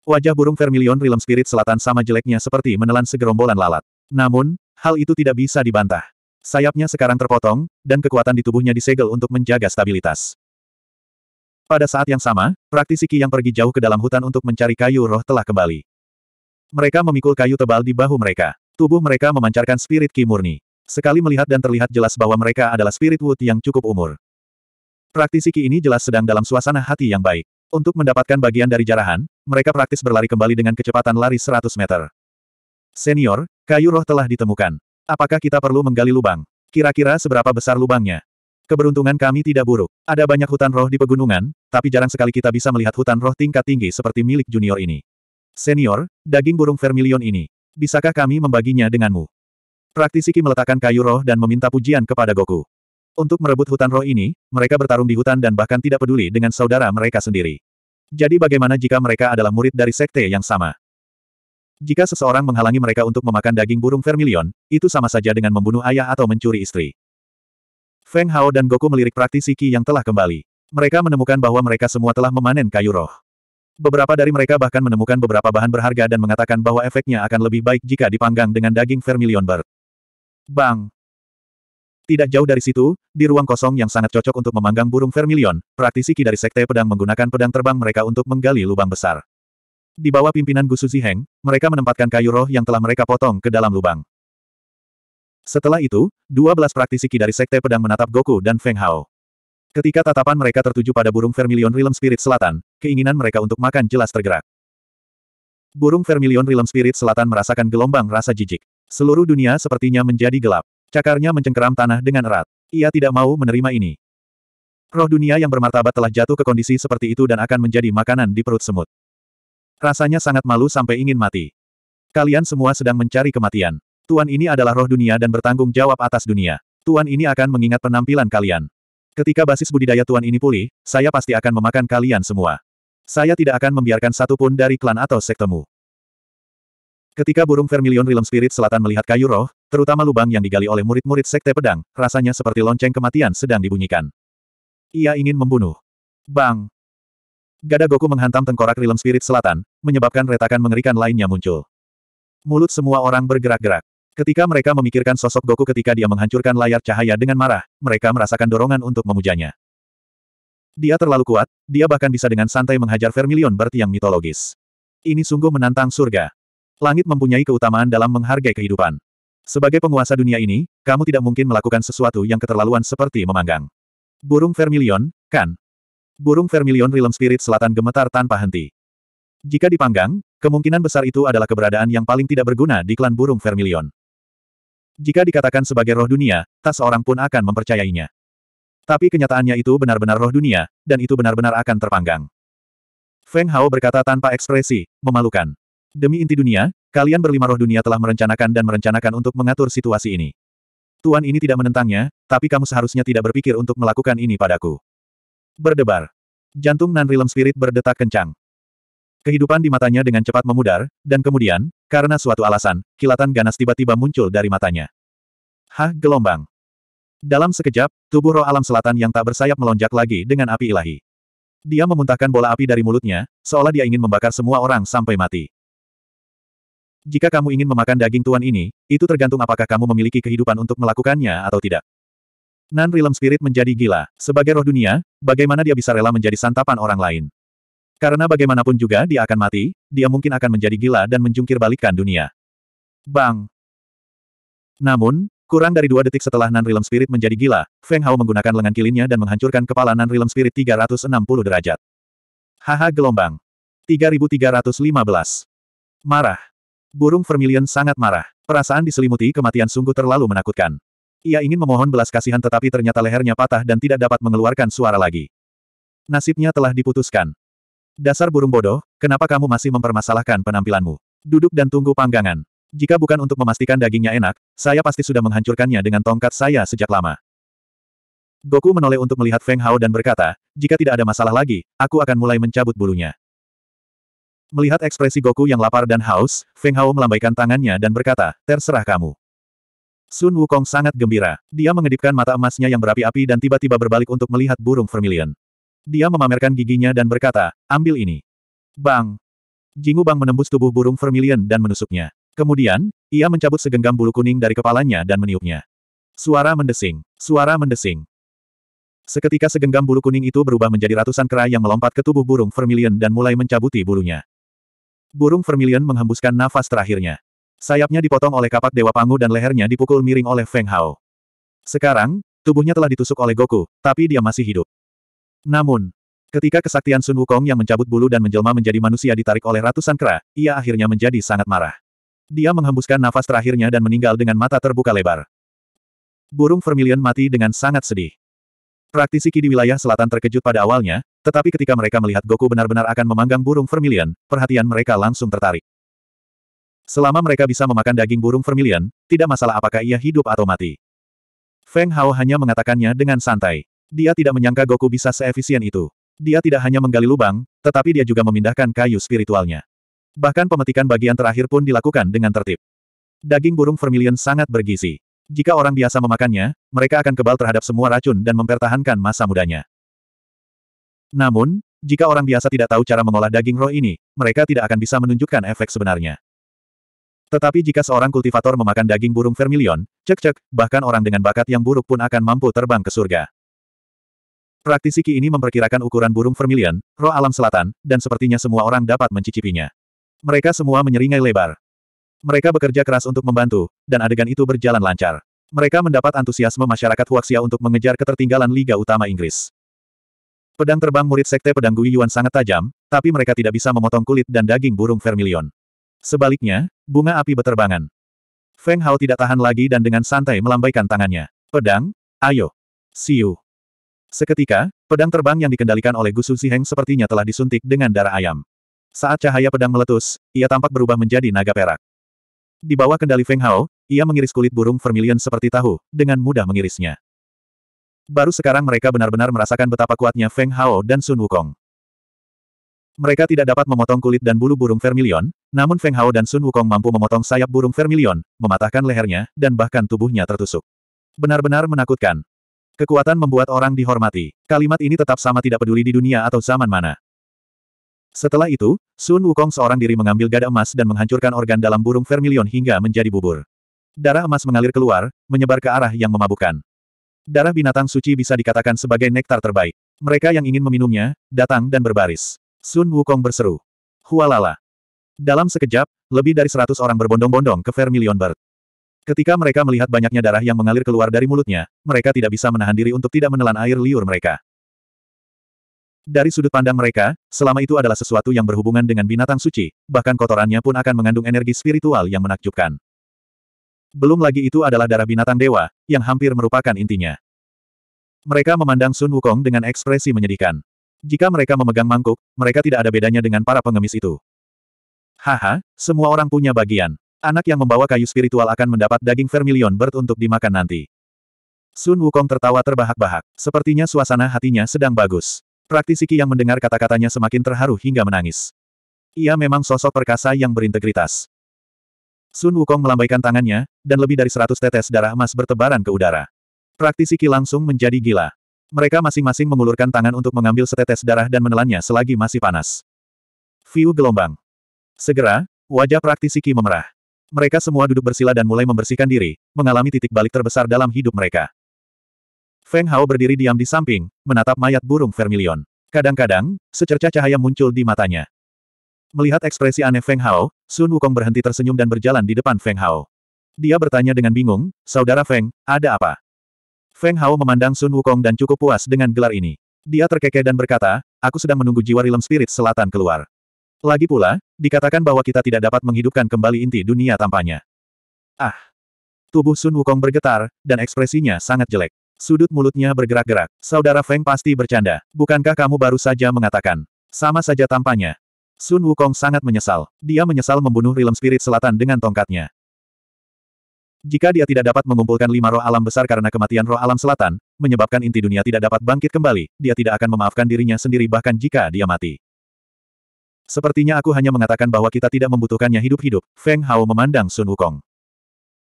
Wajah burung vermilion Realm Spirit Selatan sama jeleknya seperti menelan segerombolan lalat. Namun, hal itu tidak bisa dibantah. Sayapnya sekarang terpotong, dan kekuatan di tubuhnya disegel untuk menjaga stabilitas. Pada saat yang sama, praktisi Ki yang pergi jauh ke dalam hutan untuk mencari kayu roh telah kembali. Mereka memikul kayu tebal di bahu mereka. Tubuh mereka memancarkan spirit Ki murni. Sekali melihat dan terlihat jelas bahwa mereka adalah spirit wood yang cukup umur. Praktisi Ki ini jelas sedang dalam suasana hati yang baik. Untuk mendapatkan bagian dari jarahan, mereka praktis berlari kembali dengan kecepatan lari 100 meter. Senior, kayu roh telah ditemukan. Apakah kita perlu menggali lubang? Kira-kira seberapa besar lubangnya? Keberuntungan kami tidak buruk. Ada banyak hutan roh di pegunungan, tapi jarang sekali kita bisa melihat hutan roh tingkat tinggi seperti milik junior ini. Senior, daging burung vermilion ini. Bisakah kami membaginya denganmu? Praktisiki meletakkan kayu roh dan meminta pujian kepada Goku. Untuk merebut hutan roh ini, mereka bertarung di hutan dan bahkan tidak peduli dengan saudara mereka sendiri. Jadi bagaimana jika mereka adalah murid dari sekte yang sama? Jika seseorang menghalangi mereka untuk memakan daging burung vermilion, itu sama saja dengan membunuh ayah atau mencuri istri. Feng Hao dan Goku melirik praktisi Qi yang telah kembali. Mereka menemukan bahwa mereka semua telah memanen kayu roh. Beberapa dari mereka bahkan menemukan beberapa bahan berharga dan mengatakan bahwa efeknya akan lebih baik jika dipanggang dengan daging vermilion bird. Bang! Tidak jauh dari situ, di ruang kosong yang sangat cocok untuk memanggang burung vermilion, praktisi Qi dari Sekte Pedang menggunakan pedang terbang mereka untuk menggali lubang besar. Di bawah pimpinan Gusu Ziheng, mereka menempatkan kayu roh yang telah mereka potong ke dalam lubang. Setelah itu, 12 praktisi Ki dari Sekte Pedang menatap Goku dan Feng Hao. Ketika tatapan mereka tertuju pada burung Vermilion Realm Spirit Selatan, keinginan mereka untuk makan jelas tergerak. Burung Vermilion Realm Spirit Selatan merasakan gelombang rasa jijik. Seluruh dunia sepertinya menjadi gelap. Cakarnya mencengkeram tanah dengan erat. Ia tidak mau menerima ini. Roh dunia yang bermartabat telah jatuh ke kondisi seperti itu dan akan menjadi makanan di perut semut. Rasanya sangat malu sampai ingin mati. Kalian semua sedang mencari kematian. Tuan ini adalah roh dunia dan bertanggung jawab atas dunia. Tuan ini akan mengingat penampilan kalian. Ketika basis budidaya Tuan ini pulih, saya pasti akan memakan kalian semua. Saya tidak akan membiarkan satu pun dari klan atau sektemu. Ketika burung Vermilion Realm Spirit Selatan melihat kayu roh, terutama lubang yang digali oleh murid-murid sekte pedang, rasanya seperti lonceng kematian sedang dibunyikan. Ia ingin membunuh. Bang! Gada Goku menghantam tengkorak Realm Spirit Selatan, menyebabkan retakan mengerikan lainnya muncul. Mulut semua orang bergerak-gerak. Ketika mereka memikirkan sosok Goku ketika dia menghancurkan layar cahaya dengan marah, mereka merasakan dorongan untuk memujanya. Dia terlalu kuat, dia bahkan bisa dengan santai menghajar vermilion yang mitologis. Ini sungguh menantang surga. Langit mempunyai keutamaan dalam menghargai kehidupan. Sebagai penguasa dunia ini, kamu tidak mungkin melakukan sesuatu yang keterlaluan seperti memanggang. Burung vermilion, kan? Burung vermilion Realm Spirit Selatan gemetar tanpa henti. Jika dipanggang, kemungkinan besar itu adalah keberadaan yang paling tidak berguna di klan burung vermilion. Jika dikatakan sebagai roh dunia, tak seorang pun akan mempercayainya. Tapi kenyataannya itu benar-benar roh dunia, dan itu benar-benar akan terpanggang. Feng Hao berkata tanpa ekspresi, memalukan. Demi inti dunia, kalian berlima roh dunia telah merencanakan dan merencanakan untuk mengatur situasi ini. Tuan ini tidak menentangnya, tapi kamu seharusnya tidak berpikir untuk melakukan ini padaku. Berdebar. Jantung Nan Realm Spirit berdetak kencang. Kehidupan di matanya dengan cepat memudar, dan kemudian, karena suatu alasan, kilatan ganas tiba-tiba muncul dari matanya. Hah, gelombang. Dalam sekejap, tubuh roh alam selatan yang tak bersayap melonjak lagi dengan api ilahi. Dia memuntahkan bola api dari mulutnya, seolah dia ingin membakar semua orang sampai mati. Jika kamu ingin memakan daging tuan ini, itu tergantung apakah kamu memiliki kehidupan untuk melakukannya atau tidak. Nan Realm Spirit menjadi gila. Sebagai roh dunia, bagaimana dia bisa rela menjadi santapan orang lain? Karena bagaimanapun juga dia akan mati, dia mungkin akan menjadi gila dan menjungkir balikkan dunia. Bang! Namun, kurang dari dua detik setelah Nan Realm Spirit menjadi gila, Feng Hao menggunakan lengan kilinnya dan menghancurkan kepala Nan Realm Spirit 360 derajat. Haha gelombang. 3315. Marah. Burung Vermilion sangat marah. Perasaan diselimuti kematian sungguh terlalu menakutkan. Ia ingin memohon belas kasihan tetapi ternyata lehernya patah dan tidak dapat mengeluarkan suara lagi. Nasibnya telah diputuskan. Dasar burung bodoh, kenapa kamu masih mempermasalahkan penampilanmu? Duduk dan tunggu panggangan. Jika bukan untuk memastikan dagingnya enak, saya pasti sudah menghancurkannya dengan tongkat saya sejak lama. Goku menoleh untuk melihat Feng Hao dan berkata, jika tidak ada masalah lagi, aku akan mulai mencabut bulunya. Melihat ekspresi Goku yang lapar dan haus, Feng Hao melambaikan tangannya dan berkata, terserah kamu. Sun Wukong sangat gembira. Dia mengedipkan mata emasnya yang berapi-api dan tiba-tiba berbalik untuk melihat burung vermilion. Dia memamerkan giginya dan berkata, ambil ini. Bang! Jingu Bang menembus tubuh burung vermilion dan menusuknya. Kemudian, ia mencabut segenggam bulu kuning dari kepalanya dan meniupnya. Suara mendesing. Suara mendesing. Seketika segenggam bulu kuning itu berubah menjadi ratusan kera yang melompat ke tubuh burung vermilion dan mulai mencabuti bulunya. Burung vermilion menghembuskan nafas terakhirnya. Sayapnya dipotong oleh kapak Dewa Pangu dan lehernya dipukul miring oleh Feng Hao. Sekarang, tubuhnya telah ditusuk oleh Goku, tapi dia masih hidup. Namun, ketika kesaktian Sun Wukong yang mencabut bulu dan menjelma menjadi manusia ditarik oleh ratusan kera, ia akhirnya menjadi sangat marah. Dia menghembuskan nafas terakhirnya dan meninggal dengan mata terbuka lebar. Burung vermilion mati dengan sangat sedih. Praktisi Ki di wilayah selatan terkejut pada awalnya, tetapi ketika mereka melihat Goku benar-benar akan memanggang burung vermilion, perhatian mereka langsung tertarik. Selama mereka bisa memakan daging burung vermilion, tidak masalah apakah ia hidup atau mati. Feng Hao hanya mengatakannya dengan santai. Dia tidak menyangka Goku bisa seefisien itu. Dia tidak hanya menggali lubang, tetapi dia juga memindahkan kayu spiritualnya. Bahkan pemetikan bagian terakhir pun dilakukan dengan tertib. Daging burung vermilion sangat bergizi. Jika orang biasa memakannya, mereka akan kebal terhadap semua racun dan mempertahankan masa mudanya. Namun, jika orang biasa tidak tahu cara mengolah daging roh ini, mereka tidak akan bisa menunjukkan efek sebenarnya. Tetapi jika seorang kultivator memakan daging burung vermilion, cek-cek, bahkan orang dengan bakat yang buruk pun akan mampu terbang ke surga. Praktisi kini ini memperkirakan ukuran burung vermilion, roh alam selatan, dan sepertinya semua orang dapat mencicipinya. Mereka semua menyeringai lebar. Mereka bekerja keras untuk membantu, dan adegan itu berjalan lancar. Mereka mendapat antusiasme masyarakat Huaxia untuk mengejar ketertinggalan Liga Utama Inggris. Pedang terbang murid Sekte Pedang Gui Yuan sangat tajam, tapi mereka tidak bisa memotong kulit dan daging burung vermilion. Sebaliknya, bunga api beterbangan. Feng Hao tidak tahan lagi dan dengan santai melambaikan tangannya. Pedang, ayo. See you! Seketika, pedang terbang yang dikendalikan oleh Gusu Ziheng sepertinya telah disuntik dengan darah ayam. Saat cahaya pedang meletus, ia tampak berubah menjadi naga perak. Di bawah kendali Feng Hao, ia mengiris kulit burung vermilion seperti tahu, dengan mudah mengirisnya. Baru sekarang mereka benar-benar merasakan betapa kuatnya Feng Hao dan Sun Wukong. Mereka tidak dapat memotong kulit dan bulu burung vermilion, namun Feng Hao dan Sun Wukong mampu memotong sayap burung vermilion, mematahkan lehernya, dan bahkan tubuhnya tertusuk. Benar-benar menakutkan. Kekuatan membuat orang dihormati. Kalimat ini tetap sama tidak peduli di dunia atau zaman mana. Setelah itu, Sun Wukong seorang diri mengambil gada emas dan menghancurkan organ dalam burung vermilion hingga menjadi bubur. Darah emas mengalir keluar, menyebar ke arah yang memabukkan. Darah binatang suci bisa dikatakan sebagai nektar terbaik. Mereka yang ingin meminumnya, datang dan berbaris. Sun Wukong berseru. Hualala. Dalam sekejap, lebih dari seratus orang berbondong-bondong ke Vermilion Bird. Ketika mereka melihat banyaknya darah yang mengalir keluar dari mulutnya, mereka tidak bisa menahan diri untuk tidak menelan air liur mereka. Dari sudut pandang mereka, selama itu adalah sesuatu yang berhubungan dengan binatang suci, bahkan kotorannya pun akan mengandung energi spiritual yang menakjubkan. Belum lagi itu adalah darah binatang dewa, yang hampir merupakan intinya. Mereka memandang Sun Wukong dengan ekspresi menyedihkan. Jika mereka memegang mangkuk, mereka tidak ada bedanya dengan para pengemis itu. Haha, semua orang punya bagian. Anak yang membawa kayu spiritual akan mendapat daging vermilion bird untuk dimakan nanti. Sun Wukong tertawa terbahak-bahak. Sepertinya suasana hatinya sedang bagus. Praktisi ki yang mendengar kata-katanya semakin terharu hingga menangis. Ia memang sosok perkasa yang berintegritas. Sun Wukong melambaikan tangannya, dan lebih dari seratus tetes darah emas bertebaran ke udara. Praktisi ki langsung menjadi gila. Mereka masing-masing mengulurkan tangan untuk mengambil setetes darah dan menelannya selagi masih panas. View gelombang. Segera, wajah praktisi ki memerah. Mereka semua duduk bersila dan mulai membersihkan diri, mengalami titik balik terbesar dalam hidup mereka. Feng Hao berdiri diam di samping, menatap mayat burung vermilion. Kadang-kadang, secercah cahaya muncul di matanya. Melihat ekspresi aneh Feng Hao, Sun Wukong berhenti tersenyum dan berjalan di depan Feng Hao. Dia bertanya dengan bingung, Saudara Feng, ada apa? Feng Hao memandang Sun Wukong dan cukup puas dengan gelar ini. Dia terkekeh dan berkata, aku sedang menunggu jiwa rilem Spirit Selatan keluar. Lagi pula, dikatakan bahwa kita tidak dapat menghidupkan kembali inti dunia tampaknya. Ah! Tubuh Sun Wukong bergetar, dan ekspresinya sangat jelek. Sudut mulutnya bergerak-gerak. Saudara Feng pasti bercanda. Bukankah kamu baru saja mengatakan? Sama saja tampaknya. Sun Wukong sangat menyesal. Dia menyesal membunuh Realm Spirit Selatan dengan tongkatnya. Jika dia tidak dapat mengumpulkan lima roh alam besar karena kematian roh alam selatan, menyebabkan inti dunia tidak dapat bangkit kembali, dia tidak akan memaafkan dirinya sendiri bahkan jika dia mati. Sepertinya aku hanya mengatakan bahwa kita tidak membutuhkannya hidup-hidup, Feng Hao memandang Sun Wukong.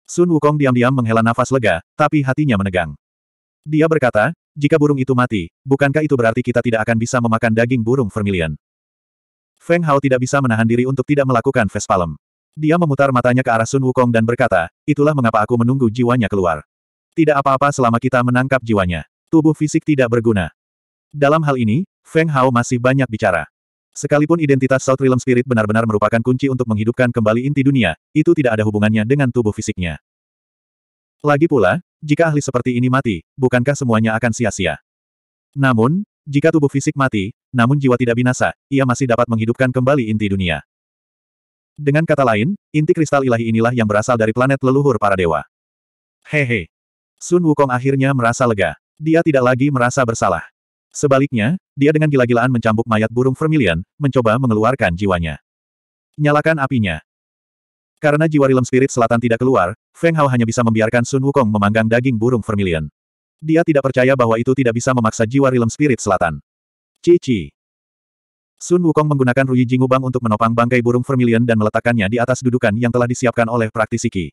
Sun Wukong diam-diam menghela nafas lega, tapi hatinya menegang. Dia berkata, jika burung itu mati, bukankah itu berarti kita tidak akan bisa memakan daging burung vermilion? Feng Hao tidak bisa menahan diri untuk tidak melakukan Vespalem. Dia memutar matanya ke arah Sun Wukong dan berkata, itulah mengapa aku menunggu jiwanya keluar. Tidak apa-apa selama kita menangkap jiwanya. Tubuh fisik tidak berguna. Dalam hal ini, Feng Hao masih banyak bicara. Sekalipun identitas South Realm Spirit benar-benar merupakan kunci untuk menghidupkan kembali inti dunia, itu tidak ada hubungannya dengan tubuh fisiknya. Lagi pula, jika ahli seperti ini mati, bukankah semuanya akan sia-sia? Namun, jika tubuh fisik mati, namun jiwa tidak binasa, ia masih dapat menghidupkan kembali inti dunia. Dengan kata lain, inti kristal ilahi inilah yang berasal dari planet leluhur para dewa. Hehe. Sun Wukong akhirnya merasa lega. Dia tidak lagi merasa bersalah. Sebaliknya, dia dengan gila-gilaan mencambuk mayat burung vermilion, mencoba mengeluarkan jiwanya. Nyalakan apinya. Karena jiwa rilem spirit selatan tidak keluar, Feng Hao hanya bisa membiarkan Sun Wukong memanggang daging burung vermilion. Dia tidak percaya bahwa itu tidak bisa memaksa jiwa rilem spirit selatan. Cici. Sun Wukong menggunakan Ruyi Jingubang untuk menopang bangkai burung vermilion dan meletakkannya di atas dudukan yang telah disiapkan oleh praktisi Qi.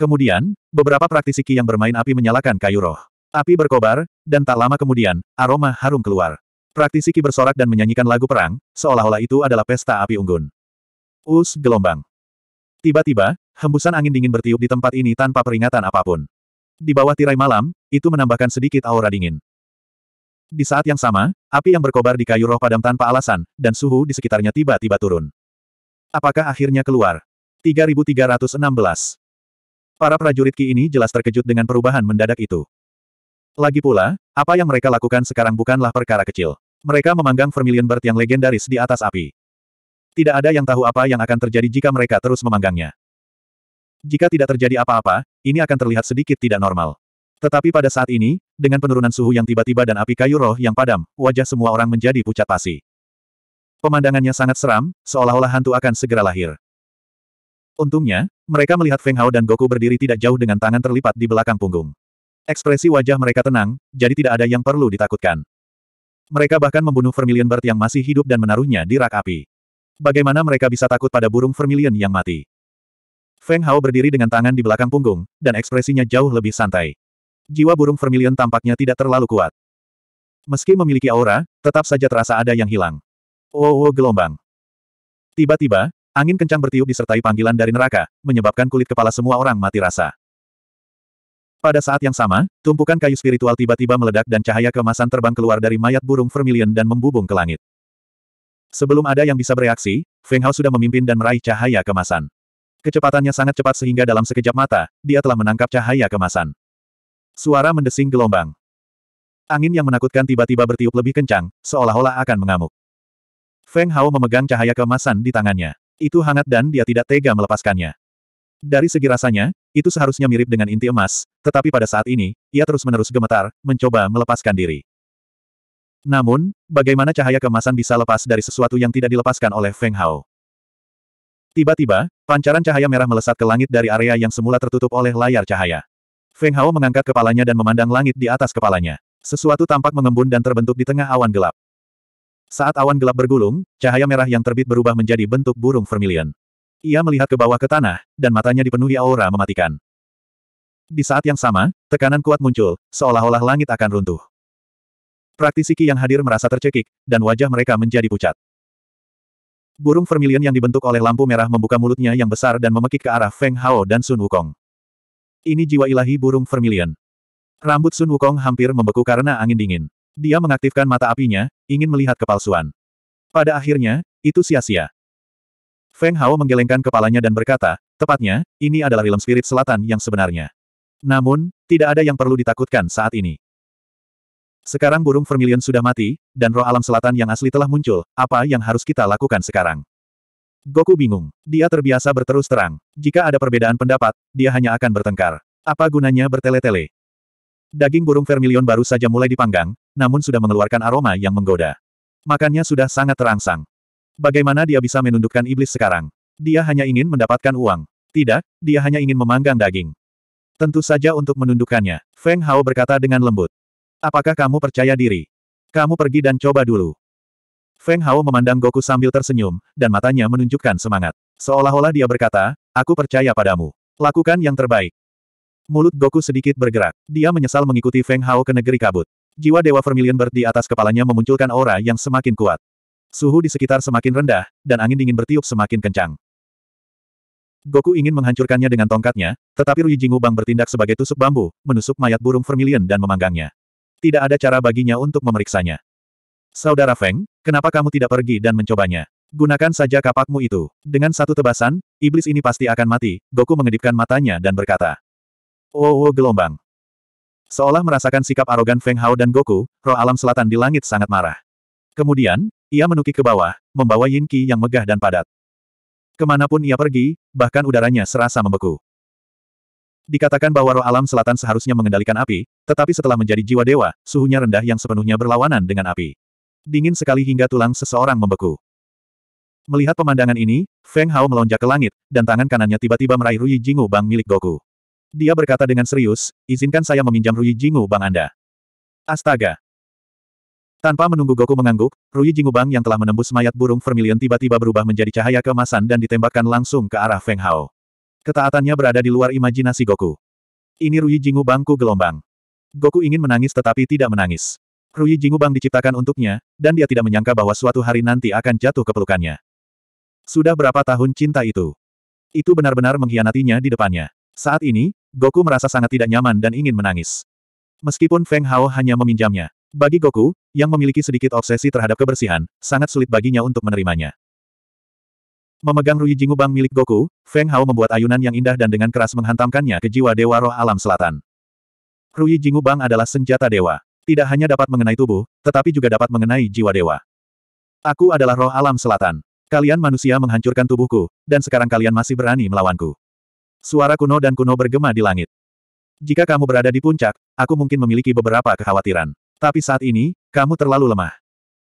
Kemudian, beberapa praktisi Qi yang bermain api menyalakan kayu roh. Api berkobar, dan tak lama kemudian, aroma harum keluar. Praktisi Ki bersorak dan menyanyikan lagu perang, seolah-olah itu adalah pesta api unggun. Us gelombang. Tiba-tiba, hembusan angin dingin bertiup di tempat ini tanpa peringatan apapun. Di bawah tirai malam, itu menambahkan sedikit aura dingin. Di saat yang sama, api yang berkobar di kayu roh padam tanpa alasan, dan suhu di sekitarnya tiba-tiba turun. Apakah akhirnya keluar? 3316. Para prajurit Ki ini jelas terkejut dengan perubahan mendadak itu. Lagi pula, apa yang mereka lakukan sekarang bukanlah perkara kecil. Mereka memanggang Vermilion Bird yang legendaris di atas api. Tidak ada yang tahu apa yang akan terjadi jika mereka terus memanggangnya. Jika tidak terjadi apa-apa, ini akan terlihat sedikit tidak normal. Tetapi pada saat ini, dengan penurunan suhu yang tiba-tiba dan api kayu roh yang padam, wajah semua orang menjadi pucat pasi. Pemandangannya sangat seram, seolah-olah hantu akan segera lahir. Untungnya, mereka melihat Feng Hao dan Goku berdiri tidak jauh dengan tangan terlipat di belakang punggung. Ekspresi wajah mereka tenang, jadi tidak ada yang perlu ditakutkan. Mereka bahkan membunuh Vermilion Bird yang masih hidup dan menaruhnya di rak api. Bagaimana mereka bisa takut pada burung Vermilion yang mati? Feng Hao berdiri dengan tangan di belakang punggung, dan ekspresinya jauh lebih santai. Jiwa burung Vermilion tampaknya tidak terlalu kuat. Meski memiliki aura, tetap saja terasa ada yang hilang. Oh, oh gelombang. Tiba-tiba, angin kencang bertiup disertai panggilan dari neraka, menyebabkan kulit kepala semua orang mati rasa. Pada saat yang sama, tumpukan kayu spiritual tiba-tiba meledak dan cahaya kemasan terbang keluar dari mayat burung vermilion dan membubung ke langit. Sebelum ada yang bisa bereaksi, Feng Hao sudah memimpin dan meraih cahaya kemasan. Kecepatannya sangat cepat sehingga dalam sekejap mata, dia telah menangkap cahaya kemasan. Suara mendesing gelombang. Angin yang menakutkan tiba-tiba bertiup lebih kencang, seolah-olah akan mengamuk. Feng Hao memegang cahaya kemasan di tangannya. Itu hangat dan dia tidak tega melepaskannya. Dari segi rasanya, itu seharusnya mirip dengan inti emas, tetapi pada saat ini, ia terus-menerus gemetar, mencoba melepaskan diri. Namun, bagaimana cahaya kemasan bisa lepas dari sesuatu yang tidak dilepaskan oleh Feng Hao? Tiba-tiba, pancaran cahaya merah melesat ke langit dari area yang semula tertutup oleh layar cahaya. Feng Hao mengangkat kepalanya dan memandang langit di atas kepalanya. Sesuatu tampak mengembun dan terbentuk di tengah awan gelap. Saat awan gelap bergulung, cahaya merah yang terbit berubah menjadi bentuk burung vermilion. Ia melihat ke bawah ke tanah, dan matanya dipenuhi aura mematikan. Di saat yang sama, tekanan kuat muncul, seolah-olah langit akan runtuh. Praktisi ki yang hadir merasa tercekik, dan wajah mereka menjadi pucat. Burung vermilion yang dibentuk oleh lampu merah membuka mulutnya yang besar dan memekik ke arah Feng Hao dan Sun Wukong. Ini jiwa ilahi burung vermilion. Rambut Sun Wukong hampir membeku karena angin dingin. Dia mengaktifkan mata apinya, ingin melihat kepalsuan. Pada akhirnya, itu sia-sia. Feng Hao menggelengkan kepalanya dan berkata, tepatnya, ini adalah realm spirit selatan yang sebenarnya. Namun, tidak ada yang perlu ditakutkan saat ini. Sekarang burung vermilion sudah mati, dan roh alam selatan yang asli telah muncul, apa yang harus kita lakukan sekarang? Goku bingung. Dia terbiasa berterus terang. Jika ada perbedaan pendapat, dia hanya akan bertengkar. Apa gunanya bertele-tele? Daging burung vermilion baru saja mulai dipanggang, namun sudah mengeluarkan aroma yang menggoda. Makannya sudah sangat terangsang. Bagaimana dia bisa menundukkan iblis sekarang? Dia hanya ingin mendapatkan uang. Tidak, dia hanya ingin memanggang daging. Tentu saja untuk menundukkannya, Feng Hao berkata dengan lembut. Apakah kamu percaya diri? Kamu pergi dan coba dulu. Feng Hao memandang Goku sambil tersenyum, dan matanya menunjukkan semangat. Seolah-olah dia berkata, aku percaya padamu. Lakukan yang terbaik. Mulut Goku sedikit bergerak. Dia menyesal mengikuti Feng Hao ke negeri kabut. Jiwa Dewa Vermilion Bird di atas kepalanya memunculkan aura yang semakin kuat. Suhu di sekitar semakin rendah, dan angin dingin bertiup semakin kencang. Goku ingin menghancurkannya dengan tongkatnya, tetapi Ruiji Ngubang bertindak sebagai tusuk bambu, menusuk mayat burung vermilion dan memanggangnya. Tidak ada cara baginya untuk memeriksanya. Saudara Feng, kenapa kamu tidak pergi dan mencobanya? Gunakan saja kapakmu itu. Dengan satu tebasan, iblis ini pasti akan mati, Goku mengedipkan matanya dan berkata. Oh, oh gelombang. Seolah merasakan sikap arogan Feng Hao dan Goku, roh alam selatan di langit sangat marah. Kemudian, ia menukik ke bawah, membawa Yin Qi yang megah dan padat. Kemanapun ia pergi, bahkan udaranya serasa membeku. Dikatakan bahwa roh alam selatan seharusnya mengendalikan api, tetapi setelah menjadi jiwa dewa, suhunya rendah yang sepenuhnya berlawanan dengan api. Dingin sekali hingga tulang seseorang membeku. Melihat pemandangan ini, Feng Hao melonjak ke langit, dan tangan kanannya tiba-tiba meraih Rui Jingu Bang milik Goku. Dia berkata dengan serius, izinkan saya meminjam Rui Jingu Bang Anda. Astaga, tanpa menunggu Goku mengangguk, Rui Jingubang yang telah menembus mayat burung vermilion tiba-tiba berubah menjadi cahaya kemasan dan ditembakkan langsung ke arah Feng Hao. Ketaatannya berada di luar imajinasi Goku. Ini Rui Jingubangku gelombang. Goku ingin menangis tetapi tidak menangis. Rui Jingubang diciptakan untuknya, dan dia tidak menyangka bahwa suatu hari nanti akan jatuh ke pelukannya. Sudah berapa tahun cinta itu? Itu benar-benar mengkhianatinya di depannya. Saat ini, Goku merasa sangat tidak nyaman dan ingin menangis. Meskipun Feng Hao hanya meminjamnya, bagi Goku, yang memiliki sedikit obsesi terhadap kebersihan, sangat sulit baginya untuk menerimanya. Memegang Rui Jingubang milik Goku, Feng Hao membuat ayunan yang indah dan dengan keras menghantamkannya ke jiwa Dewa Roh Alam Selatan. Rui Jingubang adalah senjata dewa. Tidak hanya dapat mengenai tubuh, tetapi juga dapat mengenai jiwa dewa. Aku adalah roh alam selatan. Kalian manusia menghancurkan tubuhku, dan sekarang kalian masih berani melawanku. Suara kuno dan kuno bergema di langit. Jika kamu berada di puncak, aku mungkin memiliki beberapa kekhawatiran. Tapi saat ini, kamu terlalu lemah.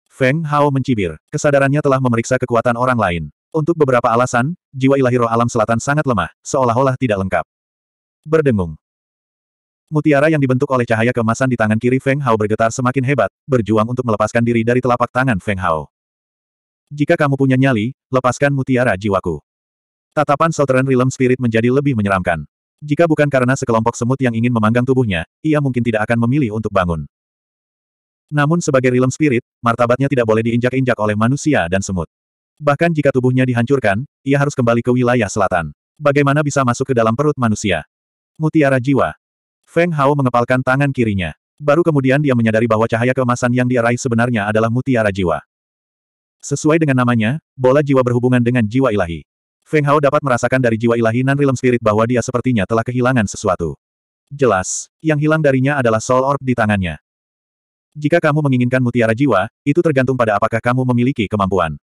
Feng Hao mencibir. Kesadarannya telah memeriksa kekuatan orang lain. Untuk beberapa alasan, jiwa ilahi roh alam selatan sangat lemah, seolah-olah tidak lengkap. Berdengung. Mutiara yang dibentuk oleh cahaya kemasan di tangan kiri Feng Hao bergetar semakin hebat, berjuang untuk melepaskan diri dari telapak tangan Feng Hao. Jika kamu punya nyali, lepaskan mutiara jiwaku. Tatapan Southern Realm Spirit menjadi lebih menyeramkan. Jika bukan karena sekelompok semut yang ingin memanggang tubuhnya, ia mungkin tidak akan memilih untuk bangun. Namun sebagai realm spirit, martabatnya tidak boleh diinjak-injak oleh manusia dan semut. Bahkan jika tubuhnya dihancurkan, ia harus kembali ke wilayah selatan. Bagaimana bisa masuk ke dalam perut manusia? Mutiara jiwa. Feng Hao mengepalkan tangan kirinya. Baru kemudian dia menyadari bahwa cahaya keemasan yang dia sebenarnya adalah mutiara jiwa. Sesuai dengan namanya, bola jiwa berhubungan dengan jiwa ilahi. Feng Hao dapat merasakan dari jiwa ilahi Nan realm spirit bahwa dia sepertinya telah kehilangan sesuatu. Jelas, yang hilang darinya adalah soul orb di tangannya. Jika kamu menginginkan mutiara jiwa, itu tergantung pada apakah kamu memiliki kemampuan.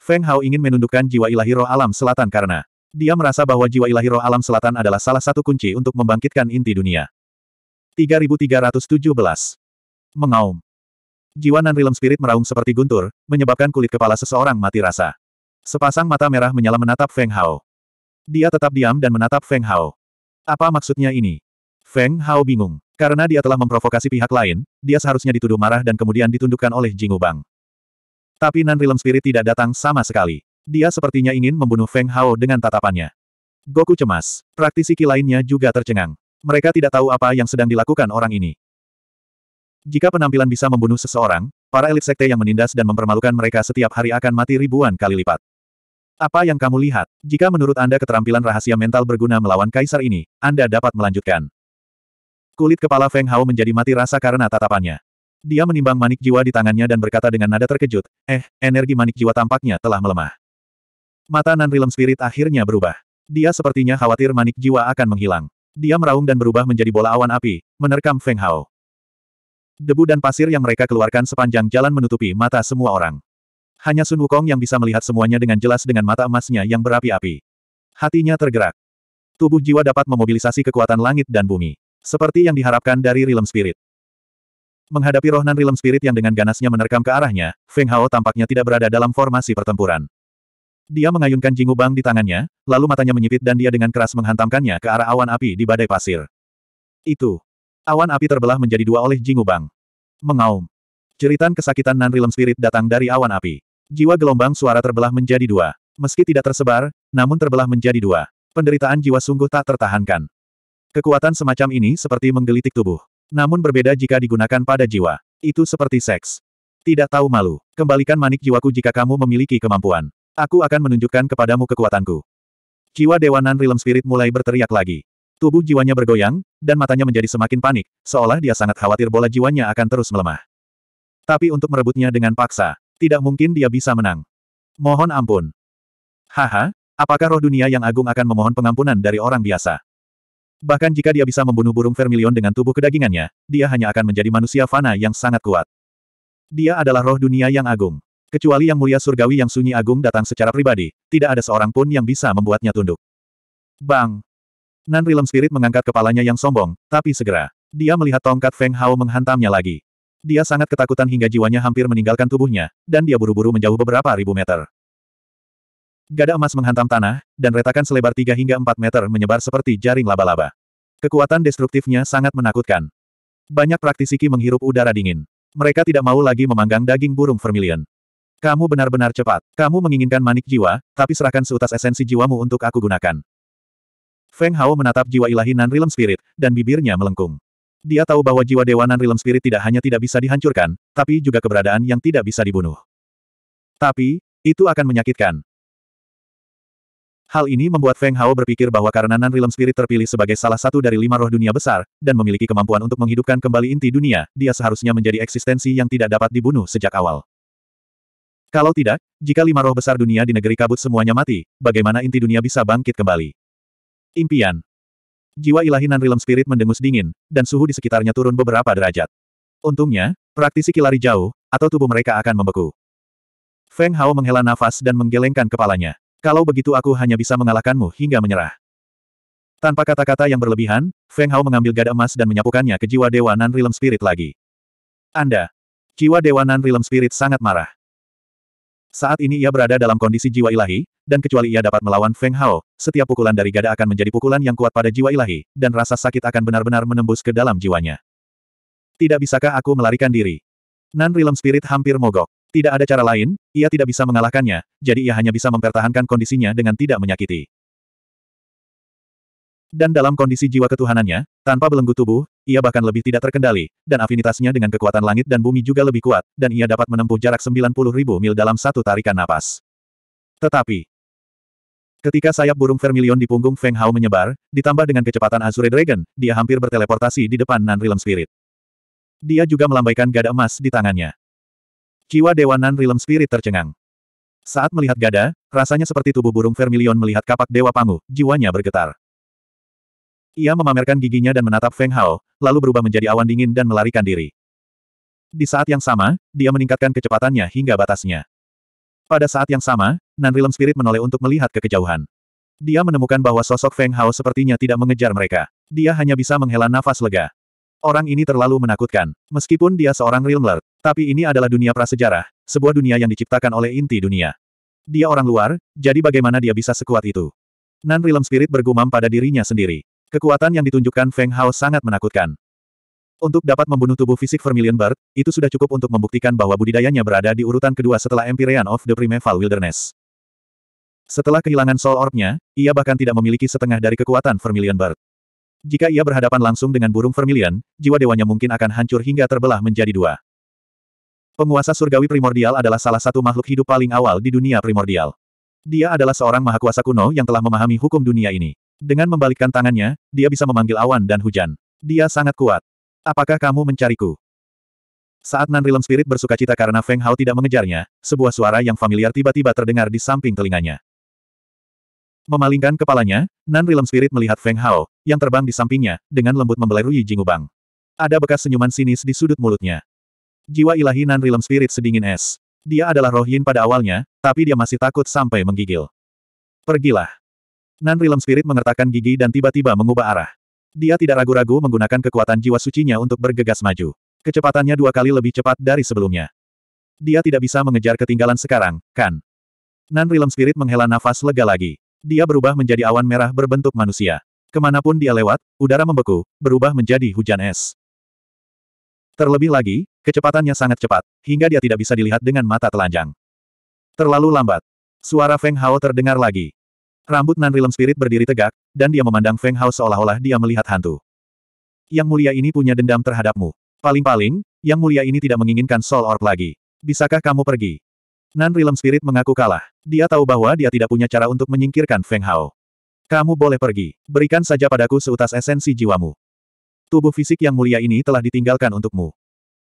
Feng Hao ingin menundukkan jiwa ilahi roh alam selatan karena dia merasa bahwa jiwa ilahi roh alam selatan adalah salah satu kunci untuk membangkitkan inti dunia. 3317. Mengaum. Jiwa nan realm spirit meraung seperti guntur, menyebabkan kulit kepala seseorang mati rasa. Sepasang mata merah menyala menatap Feng Hao. Dia tetap diam dan menatap Feng Hao. Apa maksudnya ini? Feng Hao bingung. Karena dia telah memprovokasi pihak lain, dia seharusnya dituduh marah dan kemudian ditundukkan oleh Jingubang. Bang. Tapi Nan Realm Spirit tidak datang sama sekali. Dia sepertinya ingin membunuh Feng Hao dengan tatapannya. Goku cemas. Praktisi ki lainnya juga tercengang. Mereka tidak tahu apa yang sedang dilakukan orang ini. Jika penampilan bisa membunuh seseorang, para elit sekte yang menindas dan mempermalukan mereka setiap hari akan mati ribuan kali lipat. Apa yang kamu lihat? Jika menurut Anda keterampilan rahasia mental berguna melawan kaisar ini, Anda dapat melanjutkan. Kulit kepala Feng Hao menjadi mati rasa karena tatapannya. Dia menimbang manik jiwa di tangannya dan berkata dengan nada terkejut, eh, energi manik jiwa tampaknya telah melemah. Mata nan realm spirit akhirnya berubah. Dia sepertinya khawatir manik jiwa akan menghilang. Dia meraung dan berubah menjadi bola awan api, menerkam Feng Hao. Debu dan pasir yang mereka keluarkan sepanjang jalan menutupi mata semua orang. Hanya Sun Wukong yang bisa melihat semuanya dengan jelas dengan mata emasnya yang berapi-api. Hatinya tergerak. Tubuh jiwa dapat memobilisasi kekuatan langit dan bumi. Seperti yang diharapkan dari Realm Spirit. Menghadapi Roh Nan Realm Spirit yang dengan ganasnya menerkam ke arahnya, Feng Hao tampaknya tidak berada dalam formasi pertempuran. Dia mengayunkan Jingu Bang di tangannya, lalu matanya menyipit dan dia dengan keras menghantamkannya ke arah awan api di badai pasir. Itu. Awan api terbelah menjadi dua oleh Jingu Bang. Mengaum. Ceritan kesakitan nan Realm Spirit datang dari awan api. Jiwa gelombang suara terbelah menjadi dua. Meski tidak tersebar, namun terbelah menjadi dua. Penderitaan jiwa sungguh tak tertahankan. Kekuatan semacam ini seperti menggelitik tubuh. Namun berbeda jika digunakan pada jiwa. Itu seperti seks. Tidak tahu malu. Kembalikan manik jiwaku jika kamu memiliki kemampuan. Aku akan menunjukkan kepadamu kekuatanku. Jiwa Dewanan Rilem Realm Spirit mulai berteriak lagi. Tubuh jiwanya bergoyang, dan matanya menjadi semakin panik, seolah dia sangat khawatir bola jiwanya akan terus melemah. Tapi untuk merebutnya dengan paksa, tidak mungkin dia bisa menang. Mohon ampun. Haha, apakah roh dunia yang agung akan memohon pengampunan dari orang biasa? Bahkan jika dia bisa membunuh burung vermilion dengan tubuh kedagingannya, dia hanya akan menjadi manusia fana yang sangat kuat. Dia adalah roh dunia yang agung. Kecuali yang mulia surgawi yang sunyi agung datang secara pribadi, tidak ada seorang pun yang bisa membuatnya tunduk. Bang! Nan Rilem Spirit mengangkat kepalanya yang sombong, tapi segera, dia melihat tongkat Feng Hao menghantamnya lagi. Dia sangat ketakutan hingga jiwanya hampir meninggalkan tubuhnya, dan dia buru-buru menjauh beberapa ribu meter. Gada emas menghantam tanah, dan retakan selebar 3 hingga 4 meter menyebar seperti jaring laba-laba. Kekuatan destruktifnya sangat menakutkan. Banyak praktisi ki menghirup udara dingin. Mereka tidak mau lagi memanggang daging burung vermilion. Kamu benar-benar cepat. Kamu menginginkan manik jiwa, tapi serahkan seutas esensi jiwamu untuk aku gunakan. Feng Hao menatap jiwa ilahi Nan realm spirit, dan bibirnya melengkung. Dia tahu bahwa jiwa dewa Nan realm spirit tidak hanya tidak bisa dihancurkan, tapi juga keberadaan yang tidak bisa dibunuh. Tapi, itu akan menyakitkan. Hal ini membuat Feng Hao berpikir bahwa karena Nan Realm Spirit terpilih sebagai salah satu dari lima roh dunia besar, dan memiliki kemampuan untuk menghidupkan kembali inti dunia, dia seharusnya menjadi eksistensi yang tidak dapat dibunuh sejak awal. Kalau tidak, jika lima roh besar dunia di negeri kabut semuanya mati, bagaimana inti dunia bisa bangkit kembali? Impian. Jiwa ilahi Nan Realm Spirit mendengus dingin, dan suhu di sekitarnya turun beberapa derajat. Untungnya, praktisi kilari jauh, atau tubuh mereka akan membeku. Feng Hao menghela nafas dan menggelengkan kepalanya. Kalau begitu aku hanya bisa mengalahkanmu hingga menyerah. Tanpa kata-kata yang berlebihan, Feng Hao mengambil gada emas dan menyapukannya ke jiwa Dewa Nan Realm Spirit lagi. Anda. Jiwa Dewa Nan Realm Spirit sangat marah. Saat ini ia berada dalam kondisi jiwa ilahi, dan kecuali ia dapat melawan Feng Hao, setiap pukulan dari gada akan menjadi pukulan yang kuat pada jiwa ilahi, dan rasa sakit akan benar-benar menembus ke dalam jiwanya. Tidak bisakah aku melarikan diri? Nan Realm Spirit hampir mogok. Tidak ada cara lain, ia tidak bisa mengalahkannya, jadi ia hanya bisa mempertahankan kondisinya dengan tidak menyakiti. Dan dalam kondisi jiwa ketuhanannya, tanpa belenggu tubuh, ia bahkan lebih tidak terkendali, dan afinitasnya dengan kekuatan langit dan bumi juga lebih kuat, dan ia dapat menempuh jarak 90.000 mil dalam satu tarikan napas. Tetapi, Ketika sayap burung vermilion di punggung Feng Hao menyebar, ditambah dengan kecepatan Azure Dragon, dia hampir berteleportasi di depan Nan Realm Spirit. Dia juga melambaikan gada emas di tangannya. Jiwa Dewa Nan realm Spirit tercengang. Saat melihat gada, rasanya seperti tubuh burung vermilion melihat kapak Dewa Pangu, jiwanya bergetar. Ia memamerkan giginya dan menatap Feng Hao, lalu berubah menjadi awan dingin dan melarikan diri. Di saat yang sama, dia meningkatkan kecepatannya hingga batasnya. Pada saat yang sama, Nan realm Spirit menoleh untuk melihat ke kejauhan. Dia menemukan bahwa sosok Feng Hao sepertinya tidak mengejar mereka. Dia hanya bisa menghela nafas lega. Orang ini terlalu menakutkan. Meskipun dia seorang Realm tapi ini adalah dunia prasejarah, sebuah dunia yang diciptakan oleh inti dunia. Dia orang luar, jadi bagaimana dia bisa sekuat itu? Nan Realm Spirit bergumam pada dirinya sendiri. Kekuatan yang ditunjukkan Feng Hao sangat menakutkan. Untuk dapat membunuh tubuh fisik Vermilion Bird, itu sudah cukup untuk membuktikan bahwa budidayanya berada di urutan kedua setelah Empyrean of the Primeval Wilderness. Setelah kehilangan Soul Orb-nya, ia bahkan tidak memiliki setengah dari kekuatan Vermilion Bird. Jika ia berhadapan langsung dengan burung Vermilion, jiwa dewanya mungkin akan hancur hingga terbelah menjadi dua. Penguasa surgawi primordial adalah salah satu makhluk hidup paling awal di dunia primordial. Dia adalah seorang maha kuasa kuno yang telah memahami hukum dunia ini. Dengan membalikkan tangannya, dia bisa memanggil awan dan hujan. Dia sangat kuat. Apakah kamu mencariku? Saat Nan Rilem Spirit bersuka cita karena Feng Hao tidak mengejarnya, sebuah suara yang familiar tiba-tiba terdengar di samping telinganya. Memalingkan kepalanya, Nan Rilem Spirit melihat Feng Hao, yang terbang di sampingnya, dengan lembut Rui Jingubang. Ada bekas senyuman sinis di sudut mulutnya. Jiwa ilahi Nan realm spirit sedingin es. Dia adalah roh yin pada awalnya, tapi dia masih takut sampai menggigil. Pergilah. Nan realm spirit mengertakkan gigi dan tiba-tiba mengubah arah. Dia tidak ragu-ragu menggunakan kekuatan jiwa sucinya untuk bergegas maju. Kecepatannya dua kali lebih cepat dari sebelumnya. Dia tidak bisa mengejar ketinggalan sekarang, kan? Nan realm spirit menghela nafas lega lagi. Dia berubah menjadi awan merah berbentuk manusia. Kemanapun dia lewat, udara membeku, berubah menjadi hujan es. Terlebih lagi, Kecepatannya sangat cepat, hingga dia tidak bisa dilihat dengan mata telanjang. Terlalu lambat. Suara Feng Hao terdengar lagi. Rambut Nan Rilem Spirit berdiri tegak, dan dia memandang Feng Hao seolah-olah dia melihat hantu. Yang mulia ini punya dendam terhadapmu. Paling-paling, yang mulia ini tidak menginginkan Soul Orb lagi. Bisakah kamu pergi? Nan Rilem Spirit mengaku kalah. Dia tahu bahwa dia tidak punya cara untuk menyingkirkan Feng Hao. Kamu boleh pergi. Berikan saja padaku seutas esensi jiwamu. Tubuh fisik yang mulia ini telah ditinggalkan untukmu.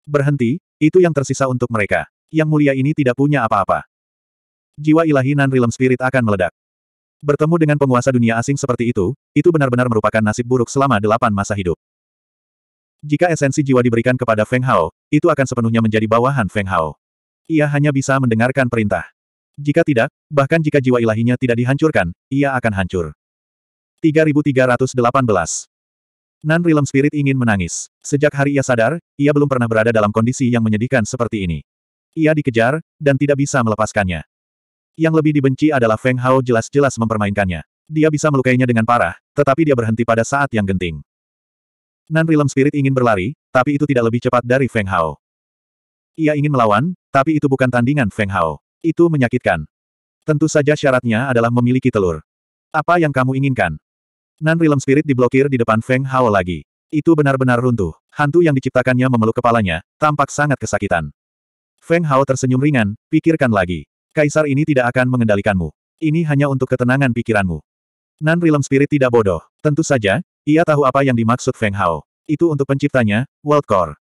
Berhenti, itu yang tersisa untuk mereka. Yang mulia ini tidak punya apa-apa. Jiwa ilahi Nan realm spirit akan meledak. Bertemu dengan penguasa dunia asing seperti itu, itu benar-benar merupakan nasib buruk selama delapan masa hidup. Jika esensi jiwa diberikan kepada Feng Hao, itu akan sepenuhnya menjadi bawahan Feng Hao. Ia hanya bisa mendengarkan perintah. Jika tidak, bahkan jika jiwa ilahinya tidak dihancurkan, ia akan hancur. 3318 Nan Rilem Spirit ingin menangis. Sejak hari ia sadar, ia belum pernah berada dalam kondisi yang menyedihkan seperti ini. Ia dikejar, dan tidak bisa melepaskannya. Yang lebih dibenci adalah Feng Hao jelas-jelas mempermainkannya. Dia bisa melukainya dengan parah, tetapi dia berhenti pada saat yang genting. Nan Rilem Spirit ingin berlari, tapi itu tidak lebih cepat dari Feng Hao. Ia ingin melawan, tapi itu bukan tandingan Feng Hao. Itu menyakitkan. Tentu saja syaratnya adalah memiliki telur. Apa yang kamu inginkan? Nan Realm Spirit diblokir di depan Feng Hao lagi. Itu benar-benar runtuh. Hantu yang diciptakannya memeluk kepalanya, tampak sangat kesakitan. Feng Hao tersenyum ringan, pikirkan lagi. Kaisar ini tidak akan mengendalikanmu. Ini hanya untuk ketenangan pikiranmu. Nan Realm Spirit tidak bodoh. Tentu saja, ia tahu apa yang dimaksud Feng Hao. Itu untuk penciptanya, World Core.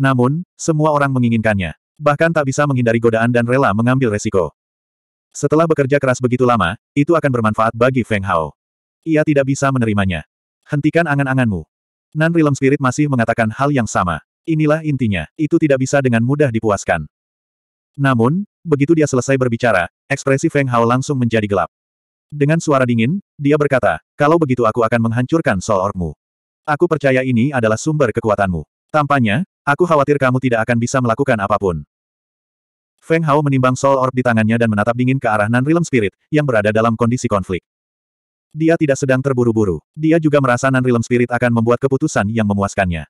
Namun, semua orang menginginkannya. Bahkan tak bisa menghindari godaan dan rela mengambil resiko. Setelah bekerja keras begitu lama, itu akan bermanfaat bagi Feng Hao. Ia tidak bisa menerimanya. Hentikan angan-anganmu. Nan Realm Spirit masih mengatakan hal yang sama. Inilah intinya, itu tidak bisa dengan mudah dipuaskan. Namun, begitu dia selesai berbicara, ekspresi Feng Hao langsung menjadi gelap. Dengan suara dingin, dia berkata, kalau begitu aku akan menghancurkan Soul orb Aku percaya ini adalah sumber kekuatanmu. Tampaknya, aku khawatir kamu tidak akan bisa melakukan apapun. Feng Hao menimbang Soul Orb di tangannya dan menatap dingin ke arah Nan Realm Spirit, yang berada dalam kondisi konflik. Dia tidak sedang terburu-buru. Dia juga merasa Nan-Realm Spirit akan membuat keputusan yang memuaskannya.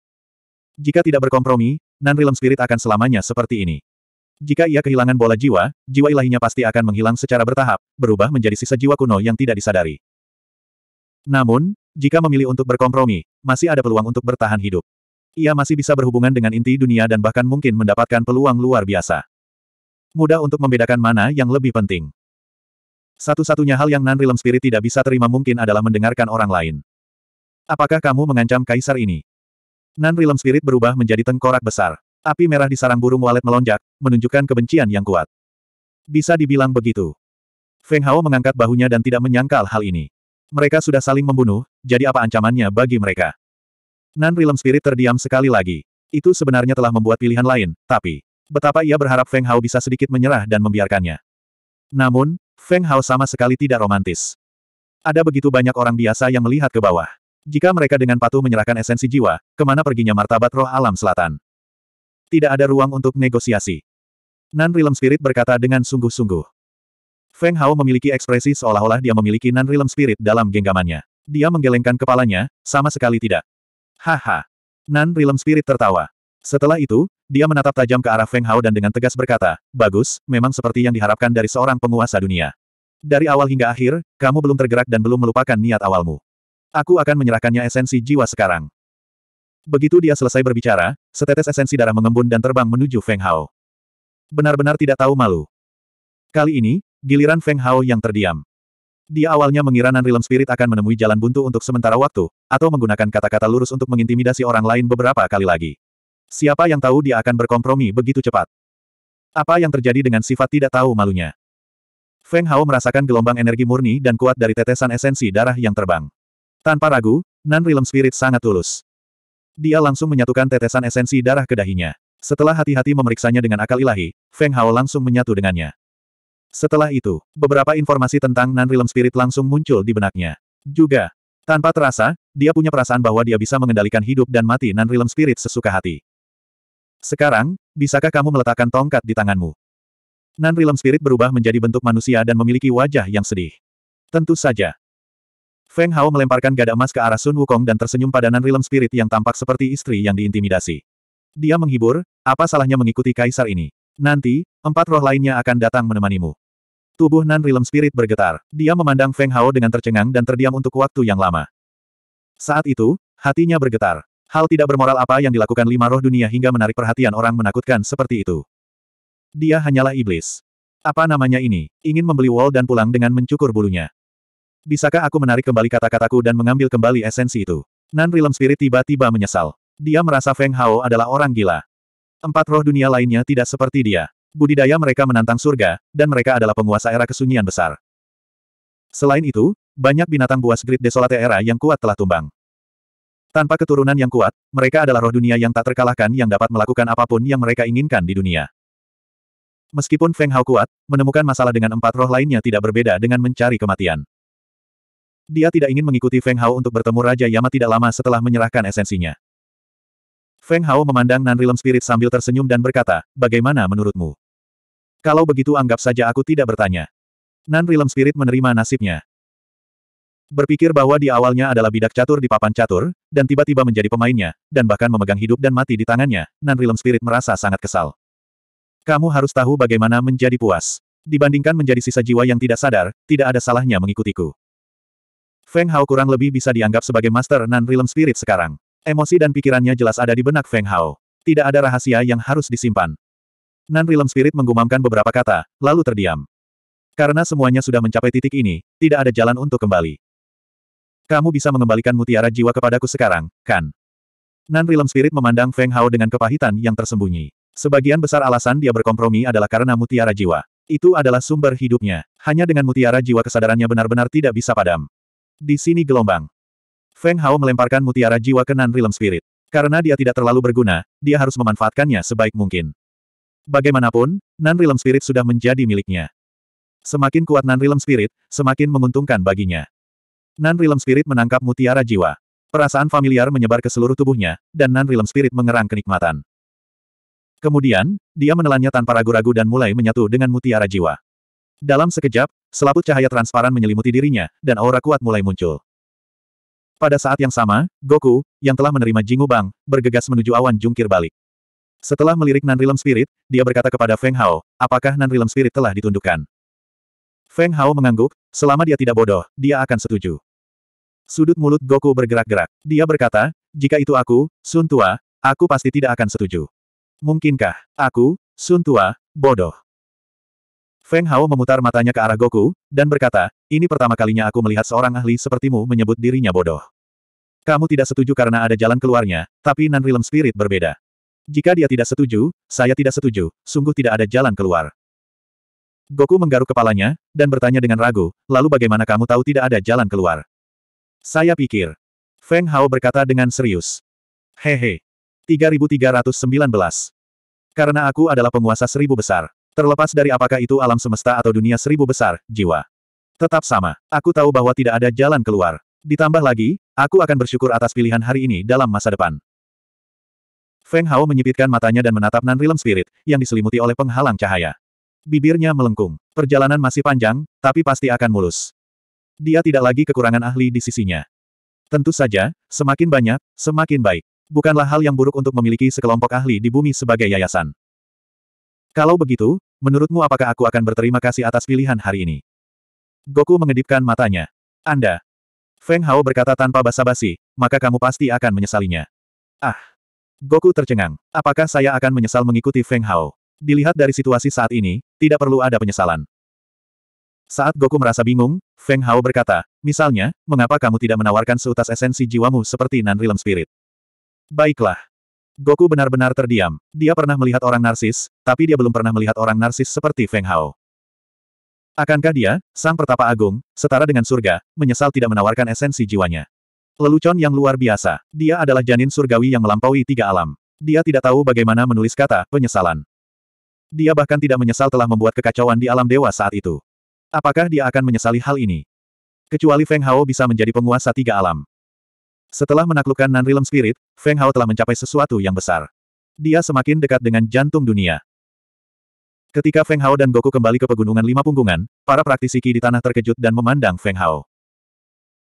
Jika tidak berkompromi, Nan-Realm Spirit akan selamanya seperti ini. Jika ia kehilangan bola jiwa, jiwa ilahinya pasti akan menghilang secara bertahap, berubah menjadi sisa jiwa kuno yang tidak disadari. Namun, jika memilih untuk berkompromi, masih ada peluang untuk bertahan hidup. Ia masih bisa berhubungan dengan inti dunia dan bahkan mungkin mendapatkan peluang luar biasa. Mudah untuk membedakan mana yang lebih penting. Satu-satunya hal yang Nan realm spirit tidak bisa terima mungkin adalah mendengarkan orang lain. Apakah kamu mengancam kaisar ini? Nan realm spirit berubah menjadi tengkorak besar. Api merah di sarang burung walet melonjak, menunjukkan kebencian yang kuat. Bisa dibilang begitu. Feng Hao mengangkat bahunya dan tidak menyangkal hal ini. Mereka sudah saling membunuh, jadi apa ancamannya bagi mereka? Nan realm spirit terdiam sekali lagi. Itu sebenarnya telah membuat pilihan lain, tapi... Betapa ia berharap Feng Hao bisa sedikit menyerah dan membiarkannya. Namun, Feng Hao sama sekali tidak romantis. Ada begitu banyak orang biasa yang melihat ke bawah. Jika mereka dengan patuh menyerahkan esensi jiwa, kemana perginya martabat roh alam selatan? Tidak ada ruang untuk negosiasi. Nan Realm Spirit berkata dengan sungguh-sungguh. Feng Hao memiliki ekspresi seolah-olah dia memiliki Nan Realm Spirit dalam genggamannya. Dia menggelengkan kepalanya, sama sekali tidak. Haha. Nan Realm Spirit tertawa. Setelah itu, dia menatap tajam ke arah Feng Hao dan dengan tegas berkata, Bagus, memang seperti yang diharapkan dari seorang penguasa dunia. Dari awal hingga akhir, kamu belum tergerak dan belum melupakan niat awalmu. Aku akan menyerahkannya esensi jiwa sekarang. Begitu dia selesai berbicara, setetes esensi darah mengembun dan terbang menuju Feng Hao. Benar-benar tidak tahu malu. Kali ini, giliran Feng Hao yang terdiam. Dia awalnya mengira Nan Realm Spirit akan menemui jalan buntu untuk sementara waktu, atau menggunakan kata-kata lurus untuk mengintimidasi orang lain beberapa kali lagi. Siapa yang tahu dia akan berkompromi begitu cepat? Apa yang terjadi dengan sifat tidak tahu malunya? Feng Hao merasakan gelombang energi murni dan kuat dari tetesan esensi darah yang terbang. Tanpa ragu, Nan Realm Spirit sangat tulus. Dia langsung menyatukan tetesan esensi darah ke dahinya. Setelah hati-hati memeriksanya dengan akal ilahi, Feng Hao langsung menyatu dengannya. Setelah itu, beberapa informasi tentang Nan Realm Spirit langsung muncul di benaknya. Juga, tanpa terasa, dia punya perasaan bahwa dia bisa mengendalikan hidup dan mati Nan Realm Spirit sesuka hati. Sekarang, bisakah kamu meletakkan tongkat di tanganmu? Nan Rilem Spirit berubah menjadi bentuk manusia dan memiliki wajah yang sedih. Tentu saja. Feng Hao melemparkan gada emas ke arah Sun Wukong dan tersenyum pada Nan Rilem Spirit yang tampak seperti istri yang diintimidasi. Dia menghibur, apa salahnya mengikuti kaisar ini? Nanti, empat roh lainnya akan datang menemanimu. Tubuh Nan Rilem Spirit bergetar. Dia memandang Feng Hao dengan tercengang dan terdiam untuk waktu yang lama. Saat itu, hatinya bergetar. Hal tidak bermoral apa yang dilakukan lima roh dunia hingga menarik perhatian orang menakutkan seperti itu. Dia hanyalah iblis. Apa namanya ini? Ingin membeli wall dan pulang dengan mencukur bulunya. Bisakah aku menarik kembali kata-kataku dan mengambil kembali esensi itu? Nan Rilem Spirit tiba-tiba menyesal. Dia merasa Feng Hao adalah orang gila. Empat roh dunia lainnya tidak seperti dia. Budidaya mereka menantang surga, dan mereka adalah penguasa era kesunyian besar. Selain itu, banyak binatang buas grid desolate era yang kuat telah tumbang. Tanpa keturunan yang kuat, mereka adalah roh dunia yang tak terkalahkan yang dapat melakukan apapun yang mereka inginkan di dunia. Meskipun Feng Hao kuat, menemukan masalah dengan empat roh lainnya tidak berbeda dengan mencari kematian. Dia tidak ingin mengikuti Feng Hao untuk bertemu Raja Yama tidak lama setelah menyerahkan esensinya. Feng Hao memandang Nan Realm Spirit sambil tersenyum dan berkata, bagaimana menurutmu? Kalau begitu anggap saja aku tidak bertanya. Nan Realm Spirit menerima nasibnya. Berpikir bahwa di awalnya adalah bidak catur di papan catur, dan tiba-tiba menjadi pemainnya, dan bahkan memegang hidup dan mati di tangannya, Nan Rilem Spirit merasa sangat kesal. Kamu harus tahu bagaimana menjadi puas. Dibandingkan menjadi sisa jiwa yang tidak sadar, tidak ada salahnya mengikutiku. Feng Hao kurang lebih bisa dianggap sebagai master Nan Rilem Spirit sekarang. Emosi dan pikirannya jelas ada di benak Feng Hao. Tidak ada rahasia yang harus disimpan. Nan Rilem Spirit menggumamkan beberapa kata, lalu terdiam. Karena semuanya sudah mencapai titik ini, tidak ada jalan untuk kembali. Kamu bisa mengembalikan mutiara jiwa kepadaku sekarang, kan? Nan Rilem Spirit memandang Feng Hao dengan kepahitan yang tersembunyi. Sebagian besar alasan dia berkompromi adalah karena mutiara jiwa. Itu adalah sumber hidupnya. Hanya dengan mutiara jiwa kesadarannya benar-benar tidak bisa padam. Di sini gelombang. Feng Hao melemparkan mutiara jiwa ke Nan Rilem Spirit. Karena dia tidak terlalu berguna, dia harus memanfaatkannya sebaik mungkin. Bagaimanapun, Nan Rilem Spirit sudah menjadi miliknya. Semakin kuat Nan Rilem Spirit, semakin menguntungkan baginya. Nan Realm Spirit menangkap mutiara jiwa. Perasaan familiar menyebar ke seluruh tubuhnya, dan Nan Realm Spirit mengerang kenikmatan. Kemudian, dia menelannya tanpa ragu-ragu dan mulai menyatu dengan mutiara jiwa. Dalam sekejap, selaput cahaya transparan menyelimuti dirinya, dan aura kuat mulai muncul. Pada saat yang sama, Goku, yang telah menerima Jingu Bang, bergegas menuju awan jungkir balik. Setelah melirik Nan Nanrilem Spirit, dia berkata kepada Feng Hao, apakah Nan Nanrilem Spirit telah ditundukkan? Feng Hao mengangguk, selama dia tidak bodoh, dia akan setuju. Sudut mulut Goku bergerak-gerak. Dia berkata, jika itu aku, Sun Tua, aku pasti tidak akan setuju. Mungkinkah, aku, Sun Tua, bodoh. Feng Hao memutar matanya ke arah Goku, dan berkata, ini pertama kalinya aku melihat seorang ahli sepertimu menyebut dirinya bodoh. Kamu tidak setuju karena ada jalan keluarnya, tapi Nan Realm Spirit berbeda. Jika dia tidak setuju, saya tidak setuju, sungguh tidak ada jalan keluar. Goku menggaruk kepalanya, dan bertanya dengan ragu, lalu bagaimana kamu tahu tidak ada jalan keluar? Saya pikir. Feng Hao berkata dengan serius. Hehe. 3319. Karena aku adalah penguasa seribu besar. Terlepas dari apakah itu alam semesta atau dunia seribu besar, jiwa. Tetap sama, aku tahu bahwa tidak ada jalan keluar. Ditambah lagi, aku akan bersyukur atas pilihan hari ini dalam masa depan. Feng Hao menyipitkan matanya dan menatap Nan Realm Spirit, yang diselimuti oleh penghalang cahaya. Bibirnya melengkung. Perjalanan masih panjang, tapi pasti akan mulus. Dia tidak lagi kekurangan ahli di sisinya. Tentu saja, semakin banyak, semakin baik. Bukanlah hal yang buruk untuk memiliki sekelompok ahli di bumi sebagai yayasan. Kalau begitu, menurutmu apakah aku akan berterima kasih atas pilihan hari ini? Goku mengedipkan matanya. Anda. Feng Hao berkata tanpa basa-basi, maka kamu pasti akan menyesalinya. Ah, Goku tercengang. Apakah saya akan menyesal mengikuti Feng Hao? Dilihat dari situasi saat ini, tidak perlu ada penyesalan. Saat Goku merasa bingung, Feng Hao berkata, misalnya, mengapa kamu tidak menawarkan seutas esensi jiwamu seperti Nan Realm Spirit? Baiklah. Goku benar-benar terdiam. Dia pernah melihat orang narsis, tapi dia belum pernah melihat orang narsis seperti Feng Hao. Akankah dia, sang pertapa agung, setara dengan surga, menyesal tidak menawarkan esensi jiwanya? Lelucon yang luar biasa. Dia adalah janin surgawi yang melampaui tiga alam. Dia tidak tahu bagaimana menulis kata penyesalan. Dia bahkan tidak menyesal telah membuat kekacauan di alam dewa saat itu. Apakah dia akan menyesali hal ini? Kecuali Feng Hao bisa menjadi penguasa tiga alam. Setelah menaklukkan Nan Realm Spirit, Feng Hao telah mencapai sesuatu yang besar. Dia semakin dekat dengan jantung dunia. Ketika Feng Hao dan Goku kembali ke pegunungan lima punggungan, para praktisi Qi di tanah terkejut dan memandang Feng Hao.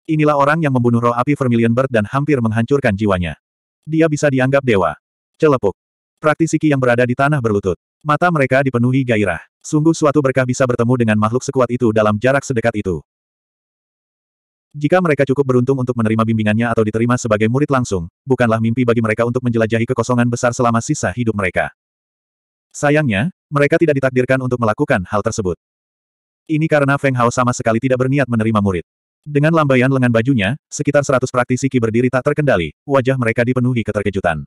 Inilah orang yang membunuh roh api Vermilion Bird dan hampir menghancurkan jiwanya. Dia bisa dianggap dewa. Celepuk. Praktisi Qi yang berada di tanah berlutut. Mata mereka dipenuhi gairah. Sungguh suatu berkah bisa bertemu dengan makhluk sekuat itu dalam jarak sedekat itu. Jika mereka cukup beruntung untuk menerima bimbingannya atau diterima sebagai murid langsung, bukanlah mimpi bagi mereka untuk menjelajahi kekosongan besar selama sisa hidup mereka. Sayangnya, mereka tidak ditakdirkan untuk melakukan hal tersebut. Ini karena Feng Hao sama sekali tidak berniat menerima murid. Dengan lambaian lengan bajunya, sekitar seratus praktisi ki berdiri tak terkendali, wajah mereka dipenuhi keterkejutan.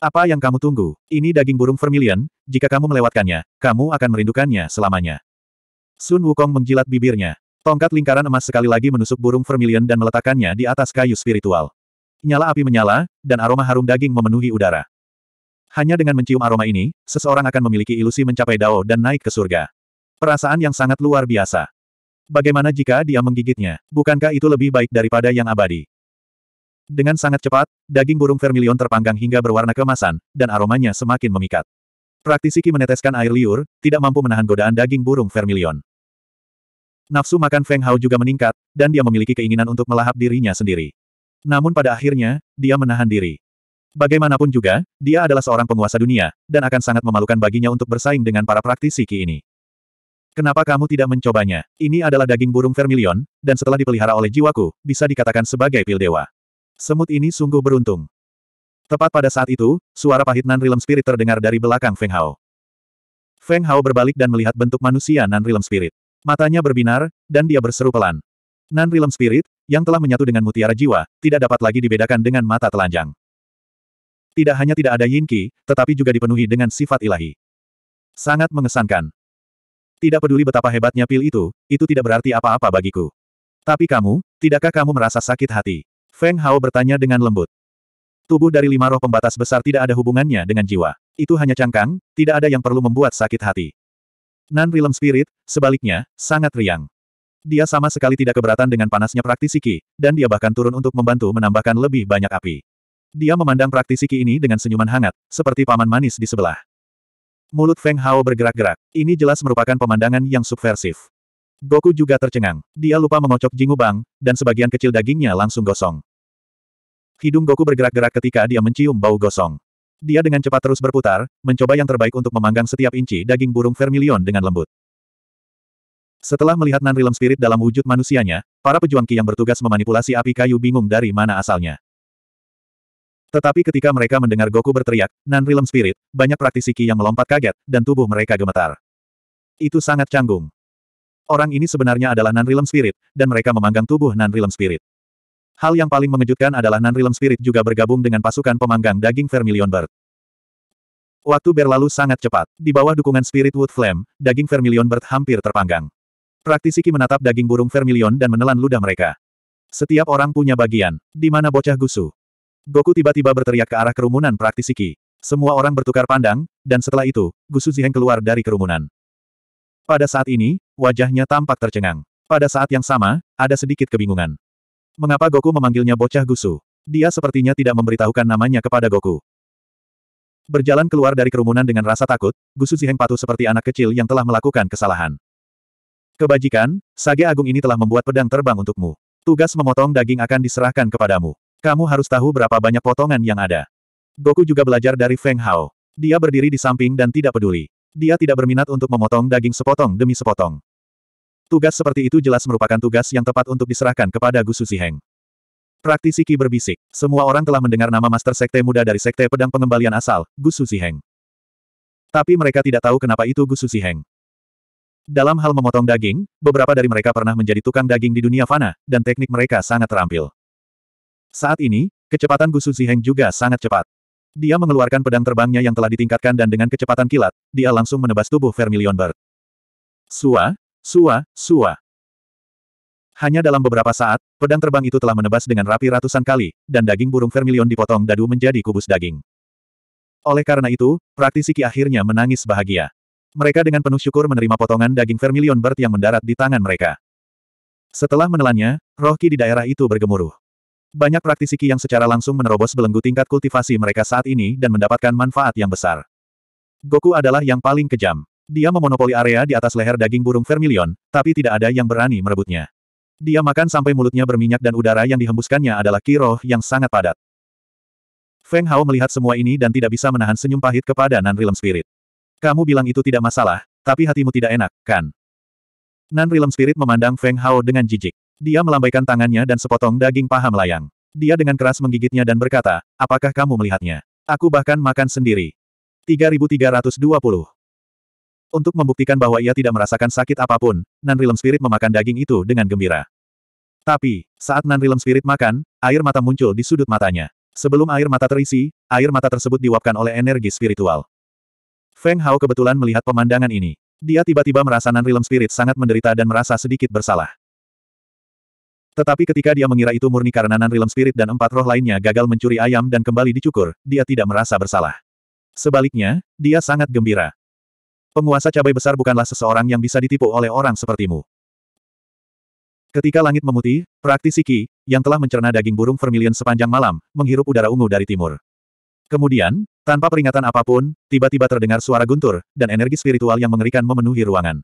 Apa yang kamu tunggu? Ini daging burung vermilion, jika kamu melewatkannya, kamu akan merindukannya selamanya. Sun Wukong menjilat bibirnya. Tongkat lingkaran emas sekali lagi menusuk burung vermilion dan meletakkannya di atas kayu spiritual. Nyala api menyala, dan aroma harum daging memenuhi udara. Hanya dengan mencium aroma ini, seseorang akan memiliki ilusi mencapai dao dan naik ke surga. Perasaan yang sangat luar biasa. Bagaimana jika dia menggigitnya? Bukankah itu lebih baik daripada yang abadi? Dengan sangat cepat, daging burung vermilion terpanggang hingga berwarna kemasan, dan aromanya semakin memikat. Praktisi Ki meneteskan air liur, tidak mampu menahan godaan daging burung vermilion. Nafsu makan Feng Hao juga meningkat, dan dia memiliki keinginan untuk melahap dirinya sendiri. Namun pada akhirnya, dia menahan diri. Bagaimanapun juga, dia adalah seorang penguasa dunia, dan akan sangat memalukan baginya untuk bersaing dengan para praktisi Ki ini. Kenapa kamu tidak mencobanya? Ini adalah daging burung vermilion, dan setelah dipelihara oleh jiwaku, bisa dikatakan sebagai pil dewa. Semut ini sungguh beruntung. Tepat pada saat itu, suara pahit Nan Rilem Spirit terdengar dari belakang Feng Hao. Feng Hao berbalik dan melihat bentuk manusia Nan Rilem Spirit. Matanya berbinar, dan dia berseru pelan. Nan Rilem Spirit, yang telah menyatu dengan mutiara jiwa, tidak dapat lagi dibedakan dengan mata telanjang. Tidak hanya tidak ada Yin Qi, tetapi juga dipenuhi dengan sifat ilahi. Sangat mengesankan. Tidak peduli betapa hebatnya pil itu, itu tidak berarti apa-apa bagiku. Tapi kamu, tidakkah kamu merasa sakit hati? Feng Hao bertanya dengan lembut. Tubuh dari lima roh pembatas besar tidak ada hubungannya dengan jiwa. Itu hanya cangkang, tidak ada yang perlu membuat sakit hati. Nan Rilem spirit, sebaliknya, sangat riang. Dia sama sekali tidak keberatan dengan panasnya praktisi Qi, dan dia bahkan turun untuk membantu menambahkan lebih banyak api. Dia memandang praktisi Qi ini dengan senyuman hangat, seperti paman manis di sebelah. Mulut Feng Hao bergerak-gerak. Ini jelas merupakan pemandangan yang subversif. Goku juga tercengang. Dia lupa mengocok Jingu dan sebagian kecil dagingnya langsung gosong. Hidung Goku bergerak-gerak ketika dia mencium bau gosong. Dia dengan cepat terus berputar, mencoba yang terbaik untuk memanggang setiap inci daging burung vermilion dengan lembut. Setelah melihat Nan Realm Spirit dalam wujud manusianya, para pejuang Ki yang bertugas memanipulasi api kayu bingung dari mana asalnya. Tetapi ketika mereka mendengar Goku berteriak, Nan Realm Spirit, banyak praktisi Ki yang melompat kaget, dan tubuh mereka gemetar. Itu sangat canggung. Orang ini sebenarnya adalah Nan realm spirit, dan mereka memanggang tubuh Nan realm spirit. Hal yang paling mengejutkan adalah Nan realm spirit juga bergabung dengan pasukan pemanggang daging Vermilion Bird. Waktu berlalu sangat cepat. Di bawah dukungan spirit Wood Flame, daging Vermilion Bird hampir terpanggang. Praktisi Ki menatap daging burung Vermilion dan menelan ludah mereka. Setiap orang punya bagian. Di mana bocah gusu? Goku tiba-tiba berteriak ke arah kerumunan praktisi Ki. Semua orang bertukar pandang, dan setelah itu, Gusu Ziheng keluar dari kerumunan. Pada saat ini, wajahnya tampak tercengang. Pada saat yang sama, ada sedikit kebingungan. Mengapa Goku memanggilnya bocah gusu? Dia sepertinya tidak memberitahukan namanya kepada Goku. Berjalan keluar dari kerumunan dengan rasa takut, Gusu Ziheng patuh seperti anak kecil yang telah melakukan kesalahan. Kebajikan, Sage Agung ini telah membuat pedang terbang untukmu. Tugas memotong daging akan diserahkan kepadamu. Kamu harus tahu berapa banyak potongan yang ada. Goku juga belajar dari Feng Hao. Dia berdiri di samping dan tidak peduli. Dia tidak berminat untuk memotong daging sepotong demi sepotong. Tugas seperti itu jelas merupakan tugas yang tepat untuk diserahkan kepada Gu Heng. Praktisi Qi berbisik, semua orang telah mendengar nama Master Sekte Muda dari Sekte Pedang Pengembalian asal, Gu Heng. Tapi mereka tidak tahu kenapa itu Gu Heng. Dalam hal memotong daging, beberapa dari mereka pernah menjadi tukang daging di dunia fana, dan teknik mereka sangat terampil. Saat ini, kecepatan Gusu Ziheng juga sangat cepat. Dia mengeluarkan pedang terbangnya yang telah ditingkatkan dan dengan kecepatan kilat, dia langsung menebas tubuh Vermilion Bird. Sua, sua, sua. Hanya dalam beberapa saat, pedang terbang itu telah menebas dengan rapi ratusan kali, dan daging burung vermilion dipotong dadu menjadi kubus daging. Oleh karena itu, praktisi Ki akhirnya menangis bahagia. Mereka dengan penuh syukur menerima potongan daging vermilion bird yang mendarat di tangan mereka. Setelah menelannya, roh Ki di daerah itu bergemuruh. Banyak praktisi Qi yang secara langsung menerobos belenggu tingkat kultivasi mereka saat ini dan mendapatkan manfaat yang besar. Goku adalah yang paling kejam. Dia memonopoli area di atas leher daging burung vermilion, tapi tidak ada yang berani merebutnya. Dia makan sampai mulutnya berminyak dan udara yang dihembuskannya adalah Qi roh yang sangat padat. Feng Hao melihat semua ini dan tidak bisa menahan senyum pahit kepada Nan Realm Spirit. Kamu bilang itu tidak masalah, tapi hatimu tidak enak, kan? Nan Realm Spirit memandang Feng Hao dengan jijik. Dia melambaikan tangannya dan sepotong daging paha melayang. Dia dengan keras menggigitnya dan berkata, apakah kamu melihatnya? Aku bahkan makan sendiri. 3320 Untuk membuktikan bahwa ia tidak merasakan sakit apapun, Nan Spirit memakan daging itu dengan gembira. Tapi, saat Nan Spirit makan, air mata muncul di sudut matanya. Sebelum air mata terisi, air mata tersebut diuapkan oleh energi spiritual. Feng Hao kebetulan melihat pemandangan ini. Dia tiba-tiba merasa Nan Spirit sangat menderita dan merasa sedikit bersalah. Tetapi ketika dia mengira itu murni karena Nan Spirit dan empat roh lainnya gagal mencuri ayam dan kembali dicukur, dia tidak merasa bersalah. Sebaliknya, dia sangat gembira. Penguasa cabai besar bukanlah seseorang yang bisa ditipu oleh orang sepertimu. Ketika langit memutih, praktisi Ki yang telah mencerna daging burung vermilion sepanjang malam, menghirup udara ungu dari timur. Kemudian, tanpa peringatan apapun, tiba-tiba terdengar suara guntur, dan energi spiritual yang mengerikan memenuhi ruangan.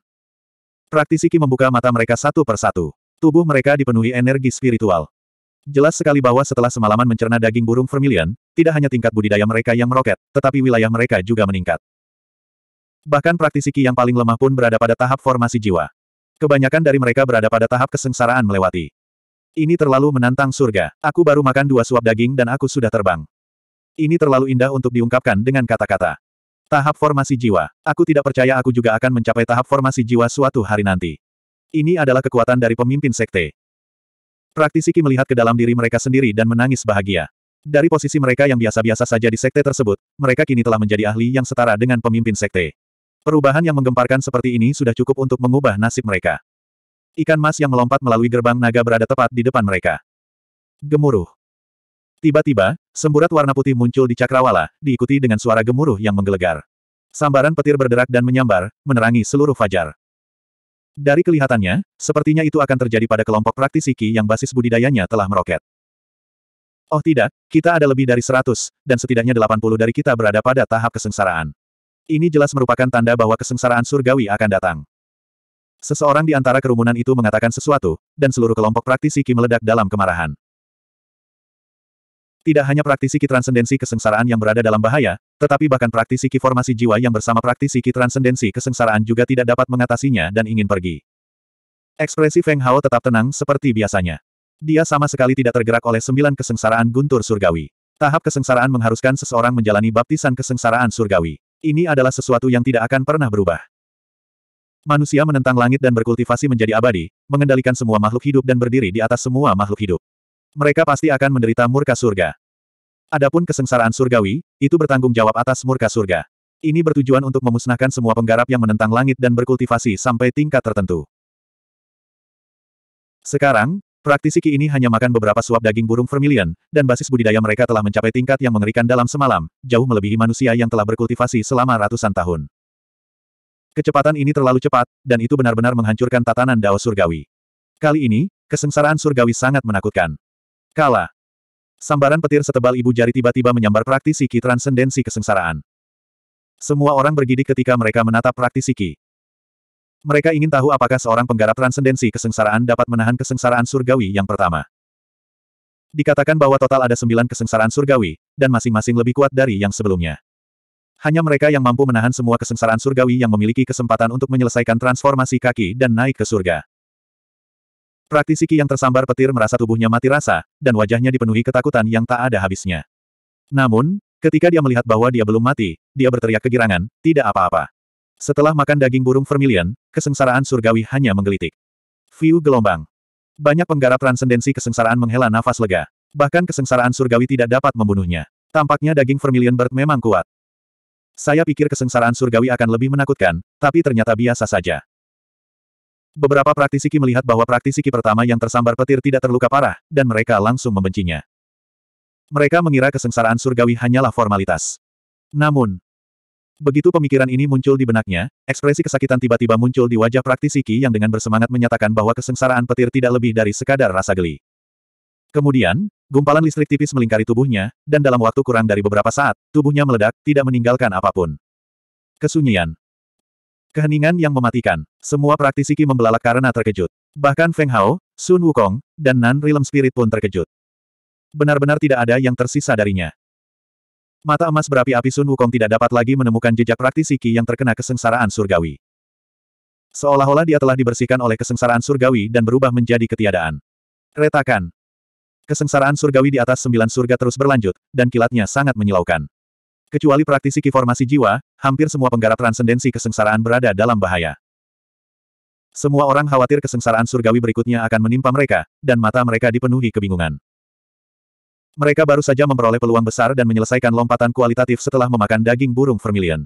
Praktisi Ki membuka mata mereka satu persatu. Tubuh mereka dipenuhi energi spiritual. Jelas sekali bahwa setelah semalaman mencerna daging burung vermilion, tidak hanya tingkat budidaya mereka yang meroket, tetapi wilayah mereka juga meningkat. Bahkan praktisi Ki yang paling lemah pun berada pada tahap formasi jiwa. Kebanyakan dari mereka berada pada tahap kesengsaraan melewati. Ini terlalu menantang surga. Aku baru makan dua suap daging dan aku sudah terbang. Ini terlalu indah untuk diungkapkan dengan kata-kata. Tahap formasi jiwa. Aku tidak percaya aku juga akan mencapai tahap formasi jiwa suatu hari nanti. Ini adalah kekuatan dari pemimpin sekte. Praktisi Qi melihat ke dalam diri mereka sendiri dan menangis bahagia. Dari posisi mereka yang biasa-biasa saja di sekte tersebut, mereka kini telah menjadi ahli yang setara dengan pemimpin sekte. Perubahan yang menggemparkan seperti ini sudah cukup untuk mengubah nasib mereka. Ikan mas yang melompat melalui gerbang naga berada tepat di depan mereka. Gemuruh. Tiba-tiba, semburat warna putih muncul di cakrawala, diikuti dengan suara gemuruh yang menggelegar. Sambaran petir berderak dan menyambar, menerangi seluruh fajar. Dari kelihatannya, sepertinya itu akan terjadi pada kelompok praktisi Qi yang basis budidayanya telah meroket. Oh tidak, kita ada lebih dari 100, dan setidaknya 80 dari kita berada pada tahap kesengsaraan. Ini jelas merupakan tanda bahwa kesengsaraan surgawi akan datang. Seseorang di antara kerumunan itu mengatakan sesuatu, dan seluruh kelompok praktisi Qi meledak dalam kemarahan. Tidak hanya praktisi ki transendensi kesengsaraan yang berada dalam bahaya, tetapi bahkan praktisi ki formasi jiwa yang bersama praktisi ki transendensi kesengsaraan juga tidak dapat mengatasinya dan ingin pergi. Ekspresi Feng Hao tetap tenang seperti biasanya. Dia sama sekali tidak tergerak oleh sembilan kesengsaraan guntur surgawi. Tahap kesengsaraan mengharuskan seseorang menjalani baptisan kesengsaraan surgawi. Ini adalah sesuatu yang tidak akan pernah berubah. Manusia menentang langit dan berkultivasi menjadi abadi, mengendalikan semua makhluk hidup dan berdiri di atas semua makhluk hidup. Mereka pasti akan menderita murka surga. Adapun kesengsaraan surgawi, itu bertanggung jawab atas murka surga. Ini bertujuan untuk memusnahkan semua penggarap yang menentang langit dan berkultivasi sampai tingkat tertentu. Sekarang, praktisi Ki ini hanya makan beberapa suap daging burung vermilion, dan basis budidaya mereka telah mencapai tingkat yang mengerikan dalam semalam, jauh melebihi manusia yang telah berkultivasi selama ratusan tahun. Kecepatan ini terlalu cepat, dan itu benar-benar menghancurkan tatanan Dao Surgawi. Kali ini, kesengsaraan surgawi sangat menakutkan. Kala. Sambaran petir setebal ibu jari tiba-tiba menyambar Praktisi Ki transendensi kesengsaraan. Semua orang bergidik ketika mereka menatap Praktisi Ki. Mereka ingin tahu apakah seorang penggarap transendensi kesengsaraan dapat menahan kesengsaraan surgawi yang pertama. Dikatakan bahwa total ada sembilan kesengsaraan surgawi, dan masing-masing lebih kuat dari yang sebelumnya. Hanya mereka yang mampu menahan semua kesengsaraan surgawi yang memiliki kesempatan untuk menyelesaikan transformasi kaki dan naik ke surga. Praktisi Ki yang tersambar petir merasa tubuhnya mati rasa, dan wajahnya dipenuhi ketakutan yang tak ada habisnya. Namun, ketika dia melihat bahwa dia belum mati, dia berteriak kegirangan, tidak apa-apa. Setelah makan daging burung vermilion, kesengsaraan surgawi hanya menggelitik. View gelombang. Banyak penggarap transendensi kesengsaraan menghela nafas lega. Bahkan kesengsaraan surgawi tidak dapat membunuhnya. Tampaknya daging vermilion bird memang kuat. Saya pikir kesengsaraan surgawi akan lebih menakutkan, tapi ternyata biasa saja. Beberapa praktisi ki melihat bahwa praktisi ki pertama yang tersambar petir tidak terluka parah, dan mereka langsung membencinya. Mereka mengira kesengsaraan surgawi hanyalah formalitas. Namun, begitu pemikiran ini muncul di benaknya, ekspresi kesakitan tiba-tiba muncul di wajah praktisi ki yang dengan bersemangat menyatakan bahwa kesengsaraan petir tidak lebih dari sekadar rasa geli. Kemudian, gumpalan listrik tipis melingkari tubuhnya, dan dalam waktu kurang dari beberapa saat, tubuhnya meledak, tidak meninggalkan apapun. Kesunyian. Keheningan yang mematikan. Semua praktisi Ki membelalak karena terkejut. Bahkan Feng Hao, Sun Wukong, dan Nan Realm Spirit pun terkejut. Benar-benar tidak ada yang tersisa darinya. Mata emas berapi-api Sun Wukong tidak dapat lagi menemukan jejak praktisi Ki yang terkena kesengsaraan surgawi. Seolah-olah dia telah dibersihkan oleh kesengsaraan surgawi dan berubah menjadi ketiadaan. Retakan. Kesengsaraan surgawi di atas sembilan surga terus berlanjut, dan kilatnya sangat menyilaukan. Kecuali praktisi kiformasi jiwa, hampir semua penggarap transendensi kesengsaraan berada dalam bahaya. Semua orang khawatir kesengsaraan surgawi berikutnya akan menimpa mereka, dan mata mereka dipenuhi kebingungan. Mereka baru saja memperoleh peluang besar dan menyelesaikan lompatan kualitatif setelah memakan daging burung vermilion.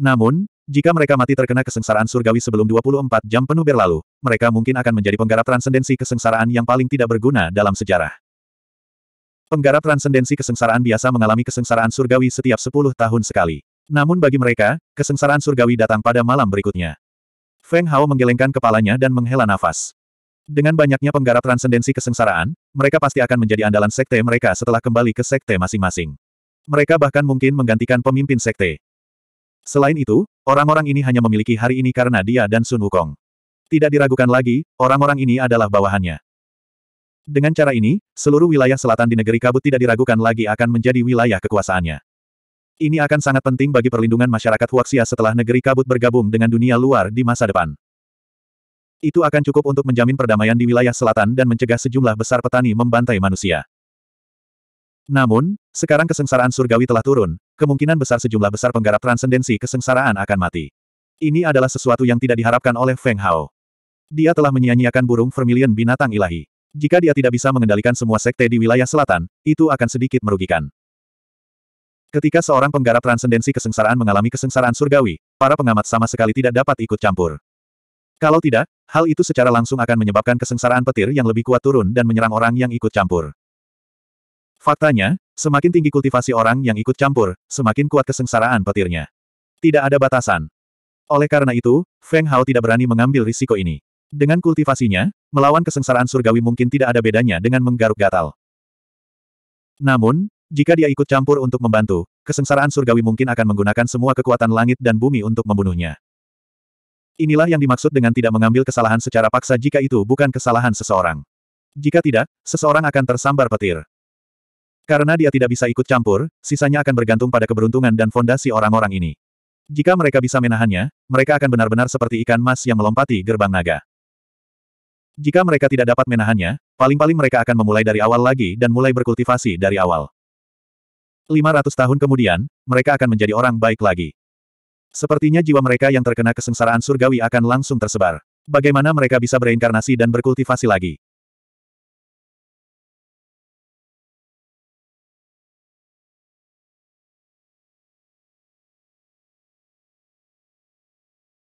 Namun, jika mereka mati terkena kesengsaraan surgawi sebelum 24 jam penuh berlalu, mereka mungkin akan menjadi penggarap transendensi kesengsaraan yang paling tidak berguna dalam sejarah. Penggarap transendensi kesengsaraan biasa mengalami kesengsaraan surgawi setiap sepuluh tahun sekali. Namun bagi mereka, kesengsaraan surgawi datang pada malam berikutnya. Feng Hao menggelengkan kepalanya dan menghela nafas. Dengan banyaknya penggarap transendensi kesengsaraan, mereka pasti akan menjadi andalan sekte mereka setelah kembali ke sekte masing-masing. Mereka bahkan mungkin menggantikan pemimpin sekte. Selain itu, orang-orang ini hanya memiliki hari ini karena dia dan Sun Wukong. Tidak diragukan lagi, orang-orang ini adalah bawahannya. Dengan cara ini, seluruh wilayah selatan di negeri kabut tidak diragukan lagi akan menjadi wilayah kekuasaannya. Ini akan sangat penting bagi perlindungan masyarakat Huaxia setelah negeri kabut bergabung dengan dunia luar di masa depan. Itu akan cukup untuk menjamin perdamaian di wilayah selatan dan mencegah sejumlah besar petani membantai manusia. Namun, sekarang kesengsaraan surgawi telah turun, kemungkinan besar sejumlah besar penggarap transendensi kesengsaraan akan mati. Ini adalah sesuatu yang tidak diharapkan oleh Feng Hao. Dia telah menyia-nyiakan burung vermilion binatang ilahi. Jika dia tidak bisa mengendalikan semua sekte di wilayah selatan, itu akan sedikit merugikan. Ketika seorang penggarap transendensi kesengsaraan mengalami kesengsaraan surgawi, para pengamat sama sekali tidak dapat ikut campur. Kalau tidak, hal itu secara langsung akan menyebabkan kesengsaraan petir yang lebih kuat turun dan menyerang orang yang ikut campur. Faktanya, semakin tinggi kultivasi orang yang ikut campur, semakin kuat kesengsaraan petirnya. Tidak ada batasan. Oleh karena itu, Feng Hao tidak berani mengambil risiko ini. Dengan kultivasinya, melawan kesengsaraan surgawi mungkin tidak ada bedanya dengan menggaruk gatal. Namun, jika dia ikut campur untuk membantu, kesengsaraan surgawi mungkin akan menggunakan semua kekuatan langit dan bumi untuk membunuhnya. Inilah yang dimaksud dengan tidak mengambil kesalahan secara paksa jika itu bukan kesalahan seseorang. Jika tidak, seseorang akan tersambar petir. Karena dia tidak bisa ikut campur, sisanya akan bergantung pada keberuntungan dan fondasi orang-orang ini. Jika mereka bisa menahannya, mereka akan benar-benar seperti ikan mas yang melompati gerbang naga. Jika mereka tidak dapat menahannya, paling-paling mereka akan memulai dari awal lagi dan mulai berkultivasi dari awal. 500 tahun kemudian, mereka akan menjadi orang baik lagi. Sepertinya jiwa mereka yang terkena kesengsaraan surgawi akan langsung tersebar. Bagaimana mereka bisa bereinkarnasi dan berkultivasi lagi?